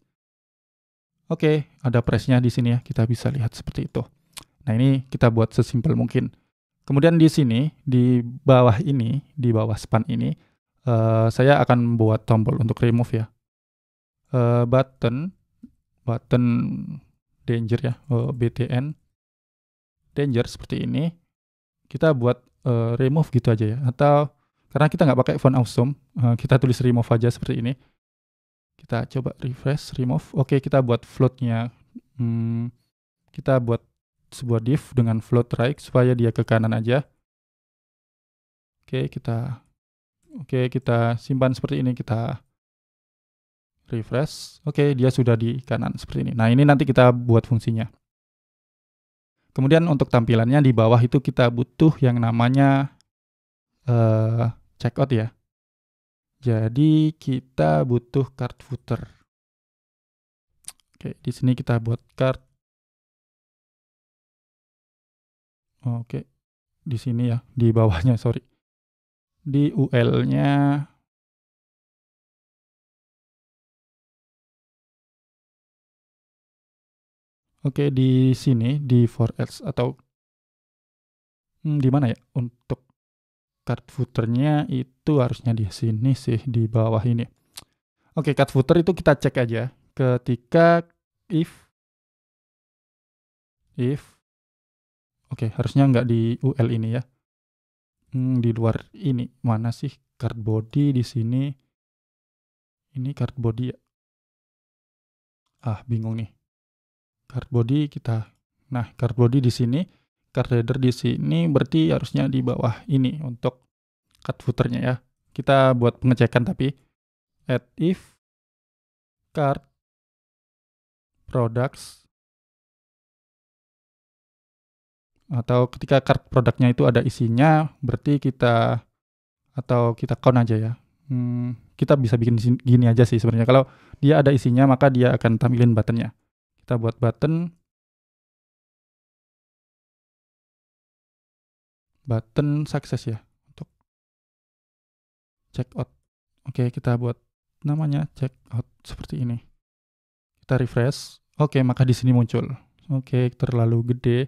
Oke, okay, ada price-nya di sini ya. Kita bisa lihat seperti itu. Nah, ini kita buat sesimpel mungkin. Kemudian di sini, di bawah ini, di bawah span ini, uh, saya akan membuat tombol untuk remove ya. Uh, button, button danger ya, uh, eh, btn, danger seperti ini. Kita buat uh, remove gitu aja ya, atau karena kita nggak pakai font awesome, eh, kita tulis remove aja seperti ini. Kita coba refresh, remove. Oke, kita buat floatnya. Hmm, kita buat sebuah div dengan float right supaya dia ke kanan aja. Oke, kita Oke, kita simpan seperti ini, kita refresh. Oke, dia sudah di kanan seperti ini. Nah, ini nanti kita buat fungsinya. Kemudian untuk tampilannya di bawah itu kita butuh yang namanya uh, check out ya. Jadi kita butuh card footer. Oke, di sini kita buat card. Oke, di sini ya, di bawahnya, sorry. Di UL-nya Oke, di sini di 4 else atau hmm, di mana ya untuk card footernya itu harusnya di sini sih di bawah ini. Oke, card footer itu kita cek aja ketika if if Oke, harusnya nggak di UL ini ya. Hmm, di luar ini. Mana sih card body di sini? Ini card body ya. Ah, bingung nih. Card body kita. Nah, card body di sini card reader di sini berarti harusnya di bawah ini untuk card footernya ya. Kita buat pengecekan tapi add if card products atau ketika card produknya itu ada isinya berarti kita atau kita count aja ya. Hmm, kita bisa bikin gini aja sih sebenarnya. Kalau dia ada isinya maka dia akan tampilin buttonnya. Kita buat button button sukses ya untuk check out. Oke, kita buat namanya check out seperti ini. Kita refresh. Oke, maka di sini muncul. Oke, terlalu gede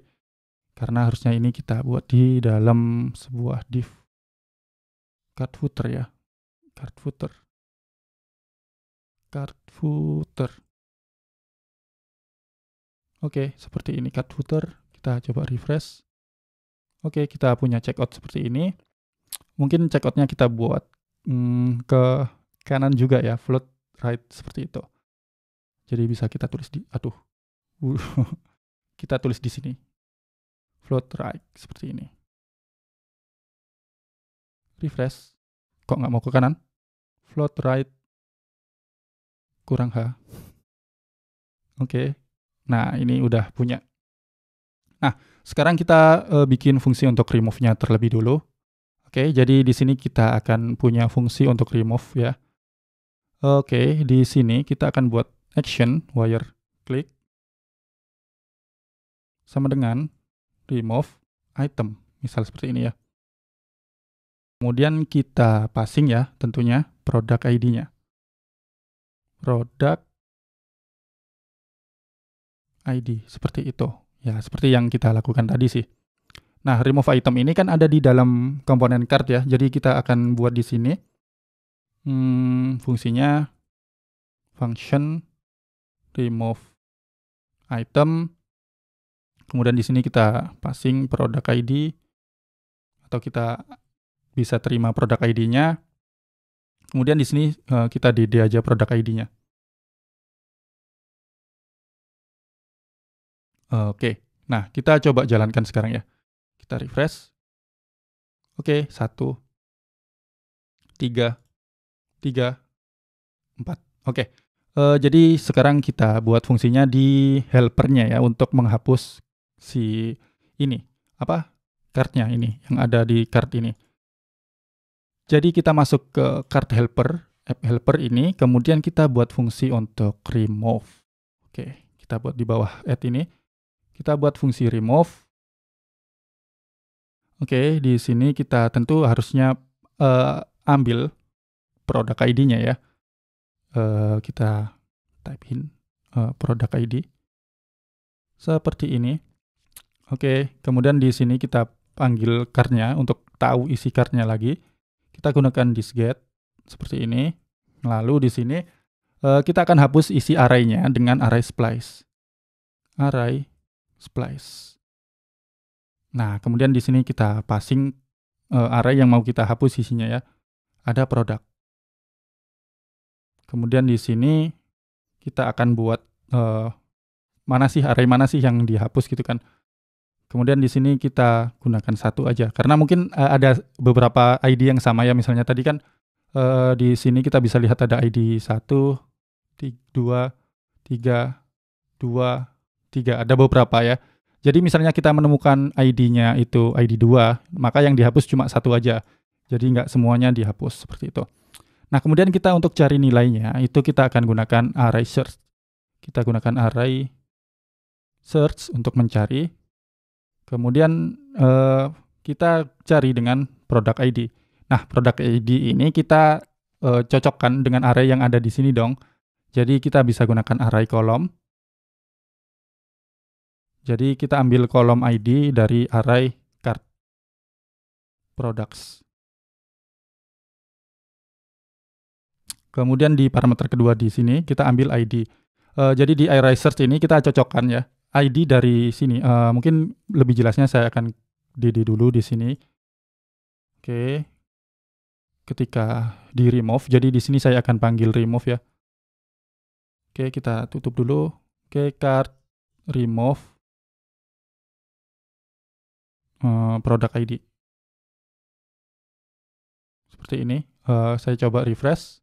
karena harusnya ini kita buat di dalam sebuah div card footer ya. Card footer. Card footer. Oke, seperti ini card footer. Kita coba refresh. Oke, kita punya checkout seperti ini. Mungkin checkoutnya kita buat hmm, ke kanan juga ya, float right seperti itu. Jadi bisa kita tulis di, aduh, kita tulis di sini. Float right seperti ini. Refresh. Kok nggak mau ke kanan? Float right kurang H. Oke. Okay. Nah, ini udah punya. Nah, sekarang kita uh, bikin fungsi untuk remove-nya terlebih dulu. Oke, okay, jadi di sini kita akan punya fungsi untuk remove ya. Oke, okay, di sini kita akan buat action wire click sama dengan remove item, misal seperti ini ya. Kemudian kita passing ya, tentunya produk ID-nya. Produk ID seperti itu. Ya, seperti yang kita lakukan tadi sih. Nah, remove item ini kan ada di dalam komponen card ya. Jadi kita akan buat di sini. Hmm, fungsinya function remove item. Kemudian di sini kita passing product ID atau kita bisa terima product ID-nya. Kemudian di sini eh, kita DD aja product ID-nya. Oke, nah kita coba jalankan sekarang ya. Kita refresh. Oke, satu, tiga, tiga, empat. Oke, e, jadi sekarang kita buat fungsinya di helpernya ya untuk menghapus si ini apa cardnya ini yang ada di card ini. Jadi kita masuk ke card helper app helper ini, kemudian kita buat fungsi untuk remove. Oke, kita buat di bawah add ini. Kita buat fungsi remove. Oke, di sini kita tentu harusnya uh, ambil produk ID-nya ya. Uh, kita type in uh, produk ID seperti ini. Oke, kemudian di sini kita panggil cardnya untuk tahu isi cardnya lagi. Kita gunakan disget seperti ini. Lalu di sini uh, kita akan hapus isi array-nya dengan array splice. Array splice. Nah, kemudian di sini kita passing uh, array yang mau kita hapus isinya ya. Ada produk. Kemudian di sini kita akan buat uh, mana sih array mana sih yang dihapus gitu kan. Kemudian di sini kita gunakan satu aja karena mungkin uh, ada beberapa ID yang sama ya misalnya tadi kan uh, di sini kita bisa lihat ada ID 1 2 3 2 tiga, ada beberapa ya. Jadi misalnya kita menemukan ID-nya itu ID 2, maka yang dihapus cuma satu aja. Jadi nggak semuanya dihapus seperti itu. Nah kemudian kita untuk cari nilainya itu kita akan gunakan array search. Kita gunakan array search untuk mencari. Kemudian eh, kita cari dengan produk ID. Nah produk ID ini kita eh, cocokkan dengan array yang ada di sini dong. Jadi kita bisa gunakan array kolom jadi kita ambil kolom ID dari array card products. Kemudian di parameter kedua di sini kita ambil ID. Uh, eh, jadi di array search ini kita cocokkan ya ID dari sini. Uh, mungkin lebih jelasnya saya akan DD dulu di sini. Oke. Okay. Ketika di remove, jadi di sini saya akan panggil remove ya. Oke, okay, kita tutup dulu. Oke, okay, card remove Eh, produk ID. Seperti ini, uh, saya coba refresh.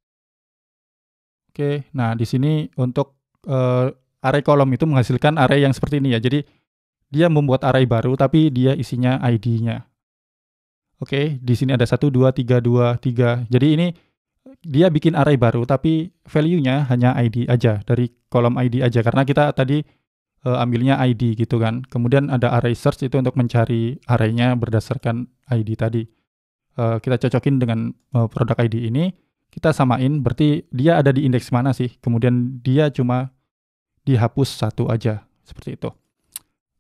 Oke, nah di sini untuk uh, array kolom itu menghasilkan array yang seperti ini ya. Jadi dia membuat array baru tapi dia isinya ID-nya. Oke, di sini ada satu dua tiga dua tiga Jadi ini dia bikin array baru tapi value-nya hanya ID aja dari kolom ID aja karena kita tadi uh, ambilnya ID gitu kan. Kemudian ada array search itu untuk mencari arraynya berdasarkan ID tadi. Uh, kita cocokin dengan uh, produk ID ini, kita samain berarti dia ada di indeks mana sih. Kemudian dia cuma dihapus satu aja, seperti itu.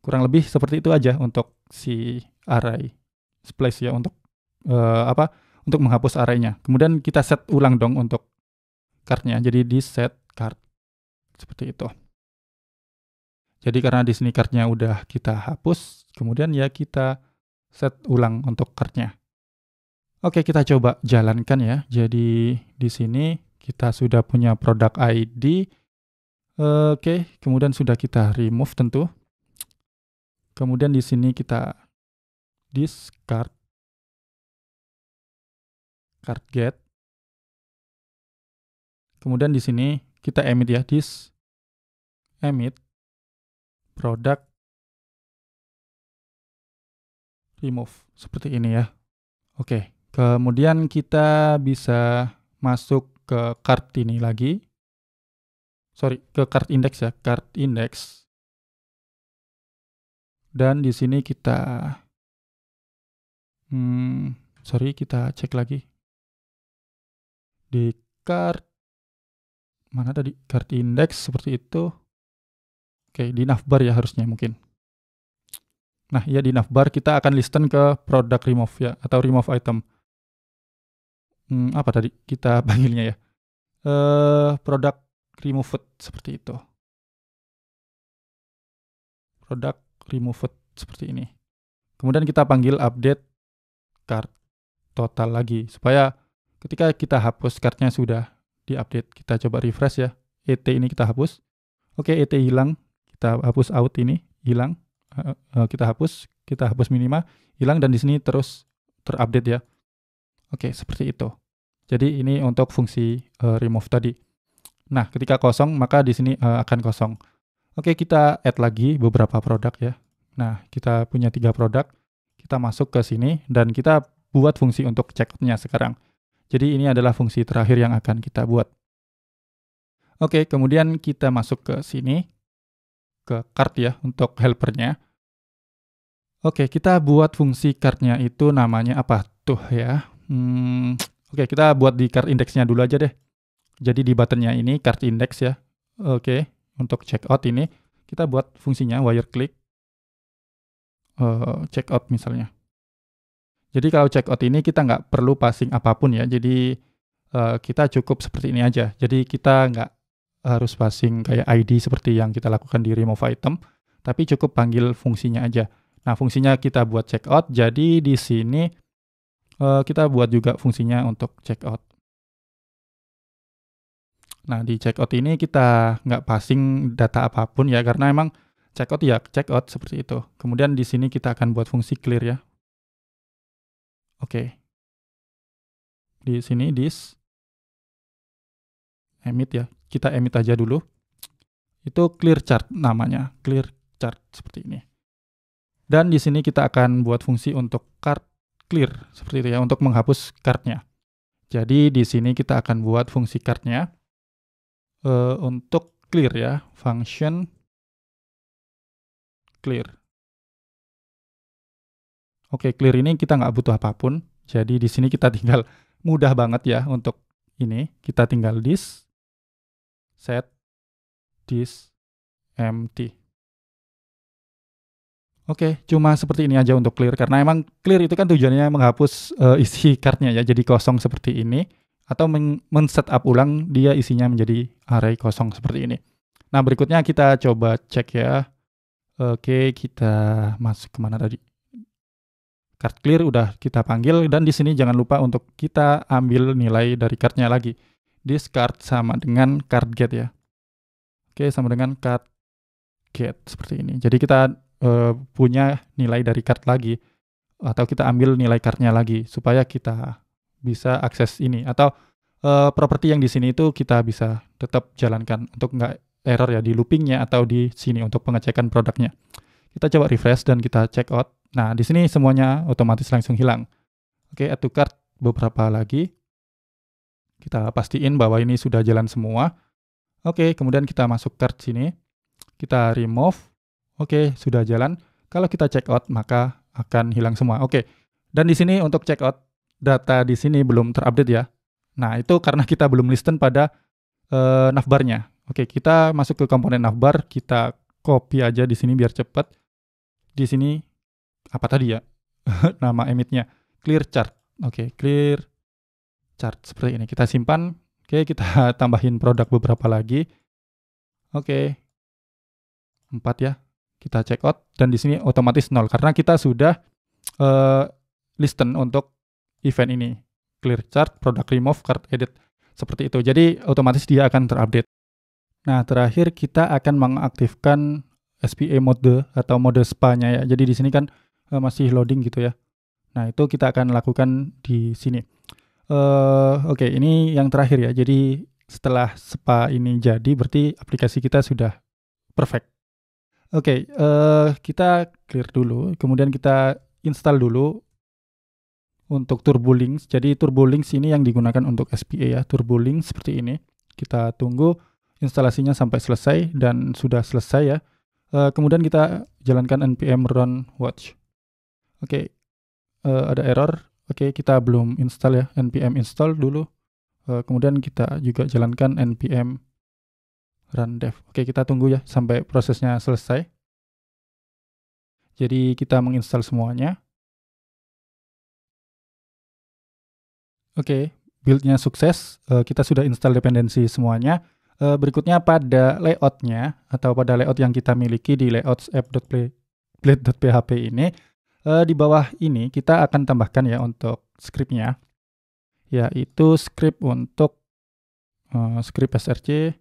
Kurang lebih seperti itu aja untuk si array splice ya untuk uh, apa? Untuk menghapus arraynya. Kemudian kita set ulang dong untuk cardnya Jadi di set card seperti itu. Jadi karena Disney cardnya udah kita hapus, kemudian ya kita set ulang untuk cardnya. Oke, kita coba jalankan ya. Jadi di sini kita sudah punya produk ID. Oke, kemudian sudah kita remove tentu. Kemudian di sini kita discard card get. Kemudian di sini kita emit ya, dis emit produk remove seperti ini ya. Oke, kemudian kita bisa masuk ke card ini lagi. Sorry, ke card index ya, card index. Dan di sini kita hmm, sorry kita cek lagi di card mana tadi card index seperti itu Oke, di navbar ya harusnya mungkin. Nah, ya di navbar kita akan listen ke product remove ya, atau remove item. Hmm, apa tadi kita panggilnya ya? Eh, product food seperti itu. Product food seperti ini. Kemudian kita panggil update card total lagi supaya ketika kita hapus cardnya sudah diupdate. Kita coba refresh ya. ET ini kita hapus. Oke, ET hilang kita hapus out ini hilang eh, kita hapus kita hapus minima hilang dan di sini terus terupdate ya oke seperti itu jadi ini untuk fungsi uh, remove tadi nah ketika kosong maka di sini uh, akan kosong oke kita add lagi beberapa produk ya nah kita punya tiga produk kita masuk ke sini dan kita buat fungsi untuk checkoutnya sekarang jadi ini adalah fungsi terakhir yang akan kita buat oke kemudian kita masuk ke sini ke card ya untuk helpernya. Oke, kita buat fungsi cardnya itu namanya apa tuh ya? Hmm, Oke, kita buat di card indexnya dulu aja deh. Jadi di buttonnya ini card index ya. Oke, untuk check out ini kita buat fungsinya wire click uh, out misalnya. Jadi kalau check out ini kita nggak perlu passing apapun ya. Jadi uh, kita cukup seperti ini aja. Jadi kita nggak harus passing kayak ID seperti yang kita lakukan di remove item, tapi cukup panggil fungsinya aja. Nah, fungsinya kita buat checkout, jadi di sini uh, kita buat juga fungsinya untuk checkout. Nah, di checkout ini kita nggak passing data apapun ya, karena emang checkout ya checkout seperti itu. Kemudian di sini kita akan buat fungsi clear ya. Oke. Di sini this emit ya kita emit aja dulu. Itu clear chart namanya, clear chart seperti ini. Dan di sini kita akan buat fungsi untuk card clear seperti itu ya untuk menghapus cardnya. Jadi di sini kita akan buat fungsi cardnya uh, untuk clear ya, function clear. Oke, clear ini kita nggak butuh apapun. Jadi di sini kita tinggal mudah banget ya untuk ini. Kita tinggal this set this empty. Oke, okay, cuma seperti ini aja untuk clear karena emang clear itu kan tujuannya menghapus uh, isi cardnya ya jadi kosong seperti ini atau men-setup men ulang dia isinya menjadi array kosong seperti ini. Nah berikutnya kita coba cek ya. Oke, okay, kita masuk kemana tadi? Card clear udah kita panggil dan di sini jangan lupa untuk kita ambil nilai dari cardnya lagi discard sama dengan card get ya. Oke, sama dengan card get seperti ini. Jadi kita uh, punya nilai dari card lagi atau kita ambil nilai cardnya lagi supaya kita bisa akses ini atau uh, properti yang di sini itu kita bisa tetap jalankan untuk nggak error ya di loopingnya atau di sini untuk pengecekan produknya. Kita coba refresh dan kita check out. Nah, di sini semuanya otomatis langsung hilang. Oke, add to cart beberapa lagi. Kita pastiin bahwa ini sudah jalan semua. Oke, kemudian kita masuk card sini. Kita remove. Oke, sudah jalan. Kalau kita check out, maka akan hilang semua. Oke, dan di sini untuk check out, data di sini belum terupdate ya. Nah, itu karena kita belum listen pada uh, navbarnya. Oke, kita masuk ke komponen navbar. Kita copy aja di sini biar cepat. Di sini, apa tadi ya? Nama emitnya. Clear chart. Oke, clear chart seperti ini. Kita simpan. Oke, kita tambahin produk beberapa lagi. Oke. 4 ya. Kita check out dan di sini otomatis nol karena kita sudah uh, listen untuk event ini. Clear chart, product remove, card edit. Seperti itu. Jadi otomatis dia akan terupdate. Nah, terakhir kita akan mengaktifkan SPA mode atau mode spa-nya ya. Jadi di sini kan uh, masih loading gitu ya. Nah, itu kita akan lakukan di sini. Eh, oke, ini yang terakhir ya. Jadi setelah SPA ini jadi, berarti aplikasi kita sudah perfect. Oke, okay, uh, eh, kita clear dulu. Kemudian kita install dulu untuk Turbo Links. Jadi Turbo Links ini yang digunakan untuk SPA ya. Turbo Links seperti ini. Kita tunggu instalasinya sampai selesai dan sudah selesai ya. Uh, kemudian kita jalankan npm run watch. Oke, okay. uh, ada error Oke, okay, kita belum install ya, npm install dulu. Uh, kemudian kita juga jalankan npm run dev. Oke, okay, kita tunggu ya sampai prosesnya selesai. Jadi kita menginstal semuanya. Oke, okay, build-nya sukses. Uh, kita sudah install dependensi semuanya. Uh, berikutnya pada layoutnya atau pada layout yang kita miliki di layouts app.blade.php ini uh, di bawah ini kita akan tambahkan ya untuk scriptnya yaitu script untuk uh, script src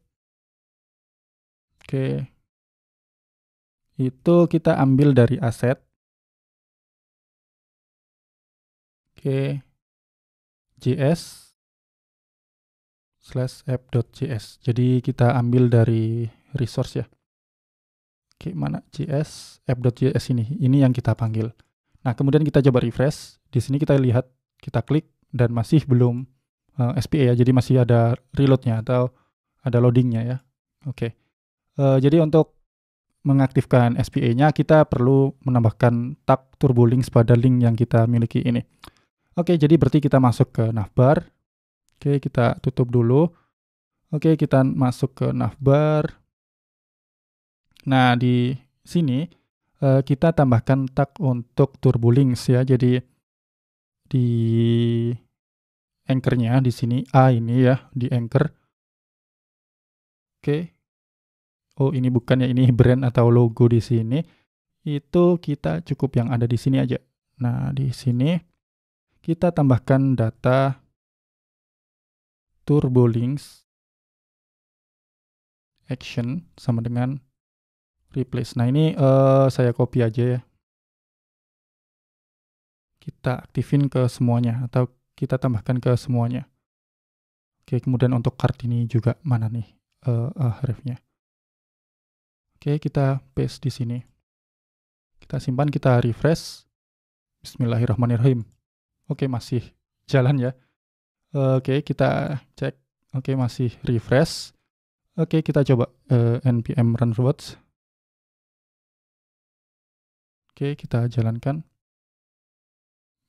oke itu kita ambil dari aset oke js slash app.js jadi kita ambil dari resource ya oke mana js app.js ini ini yang kita panggil Nah, kemudian kita coba refresh. Di sini kita lihat, kita klik dan masih belum uh, eh, SPA ya. Jadi masih ada reloadnya atau ada loadingnya ya. Oke. Okay. Uh, eh, jadi untuk mengaktifkan SPA-nya, kita perlu menambahkan tag Turbo Links pada link yang kita miliki ini. Oke, okay, jadi berarti kita masuk ke navbar. Oke, okay, kita tutup dulu. Oke, okay, kita masuk ke navbar. Nah, di sini Eh, kita tambahkan tag untuk turbo links ya. Jadi di anchornya di sini A ini ya di anchor. Oke. Oh ini bukan ya ini brand atau logo di sini. Itu kita cukup yang ada di sini aja. Nah di sini kita tambahkan data turbo links action sama dengan replace. Nah ini uh, saya copy aja ya. Kita aktifin ke semuanya atau kita tambahkan ke semuanya. Oke, kemudian untuk card ini juga mana nih uh, eh, uh, eh, refnya. Oke, kita paste di sini. Kita simpan, kita refresh. Bismillahirrahmanirrahim. Oke, masih jalan ya. Oke, kita cek. Oke, masih refresh. Oke, kita coba uh, npm run robots. Oke, kita jalankan.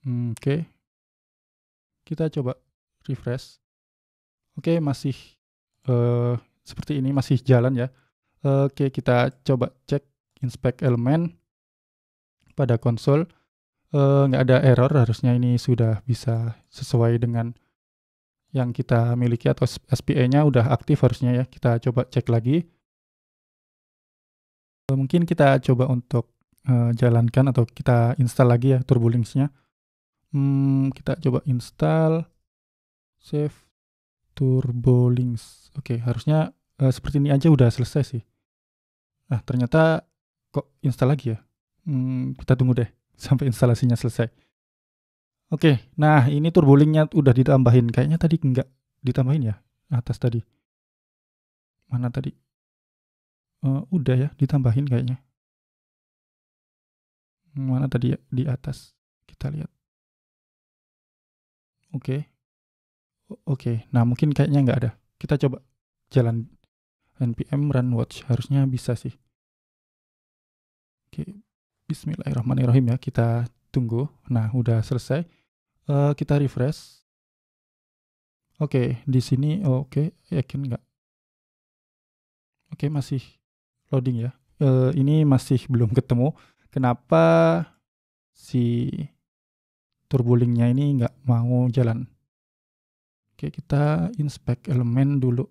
Hmm, Oke. Kita coba refresh. Oke, masih uh, seperti ini, masih jalan ya. Oke, Oke, kita coba cek inspect element pada konsol. Uh, nggak ada error, harusnya ini sudah bisa sesuai dengan yang kita miliki atau SPE-nya udah aktif harusnya ya. Kita coba cek lagi. Eh, mungkin kita coba untuk Eh, jalankan atau kita install lagi ya turbolinksnya. hmm, kita coba install save turbolinks oke okay, harusnya uh, seperti ini aja udah selesai sih nah ternyata kok install lagi ya hmm, kita tunggu deh sampai instalasinya selesai oke okay, nah ini turbolinknya udah ditambahin kayaknya tadi nggak ditambahin ya atas tadi mana tadi uh, udah ya ditambahin kayaknya Mana tadi ya? Di atas. Kita lihat. Oke. Okay. Oke. Okay. Nah, mungkin kayaknya nggak ada. Kita coba jalan npm run watch. Harusnya bisa sih. Oke. Okay. Bismillahirrahmanirrahim ya. Kita tunggu. Nah, udah selesai. Uh, kita refresh. Oke, okay, di sini oke, okay, yakin nggak? Oke, okay, masih loading ya. Uh, ini masih belum ketemu kenapa si turbulingnya ini nggak mau jalan. Oke, kita inspect elemen dulu.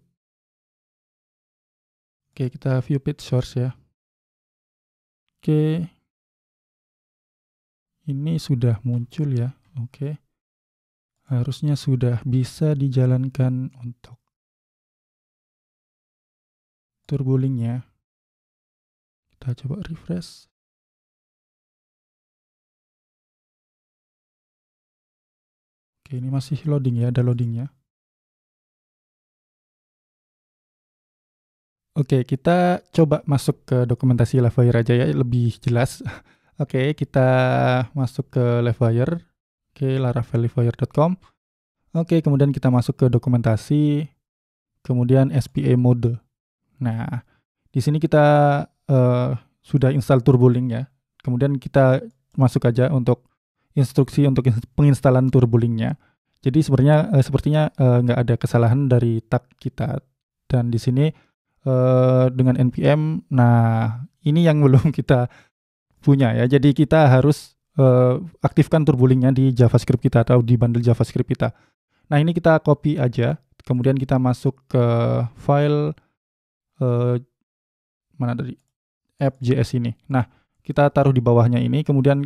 Oke, kita view page source ya. Oke. Ini sudah muncul ya. Oke. Harusnya sudah bisa dijalankan untuk turbulingnya. Kita coba refresh. Oke, ini masih loading ya, ada loadingnya. Oke, kita coba masuk ke dokumentasi Lavalier aja ya, lebih jelas. Oke, kita masuk ke Lavalier. Oke, laravellavalier.com. Oke, kemudian kita masuk ke dokumentasi, kemudian SPA mode. Nah, di sini kita uh, sudah install Turbolink ya. Kemudian kita masuk aja untuk instruksi untuk penginstalan turbolinknya. Jadi sebenarnya eh, sepertinya eh, nggak ada kesalahan dari tag kita. Dan di sini eh, dengan npm, nah ini yang belum kita punya ya. Jadi kita harus eh, aktifkan turbolinknya di JavaScript kita atau di bundle JavaScript kita. Nah ini kita copy aja, kemudian kita masuk ke file eh, mana tadi app.js ini. Nah kita taruh di bawahnya ini, kemudian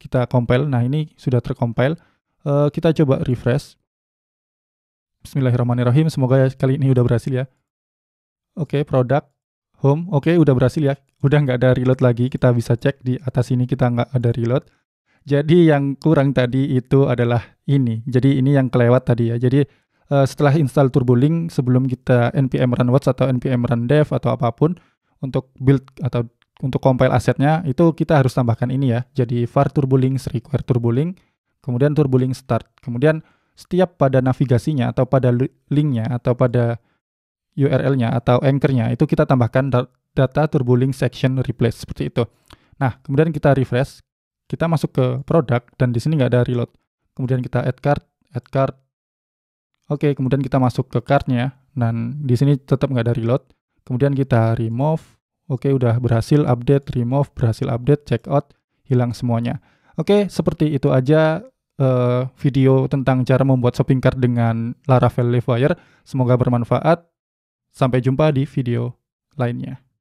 kita compile. Nah, ini sudah tercompile. Uh, kita coba refresh. Bismillahirrahmanirrahim. Semoga ya kali ini udah berhasil ya. Oke, okay, produk, home. Oke, okay, udah berhasil ya. Udah nggak ada reload lagi. Kita bisa cek di atas ini kita nggak ada reload. Jadi yang kurang tadi itu adalah ini. Jadi ini yang kelewat tadi ya. Jadi uh, setelah install Turbolink, sebelum kita npm run watch atau npm run dev atau apapun, untuk build atau untuk compile asetnya itu kita harus tambahkan ini ya. Jadi var links require turbo link kemudian turboling start. Kemudian setiap pada navigasinya atau pada linknya atau pada URL-nya atau anchor-nya itu kita tambahkan data turboling section replace seperti itu. Nah, kemudian kita refresh, kita masuk ke produk dan di sini nggak ada reload. Kemudian kita add card, add card. Oke, kemudian kita masuk ke card-nya dan di sini tetap nggak ada reload. Kemudian kita remove, Oke, udah berhasil update, remove, berhasil update, check out, hilang semuanya. Oke, seperti itu aja uh, video tentang cara membuat shopping cart dengan Laravel Livewire. Semoga bermanfaat. Sampai jumpa di video lainnya.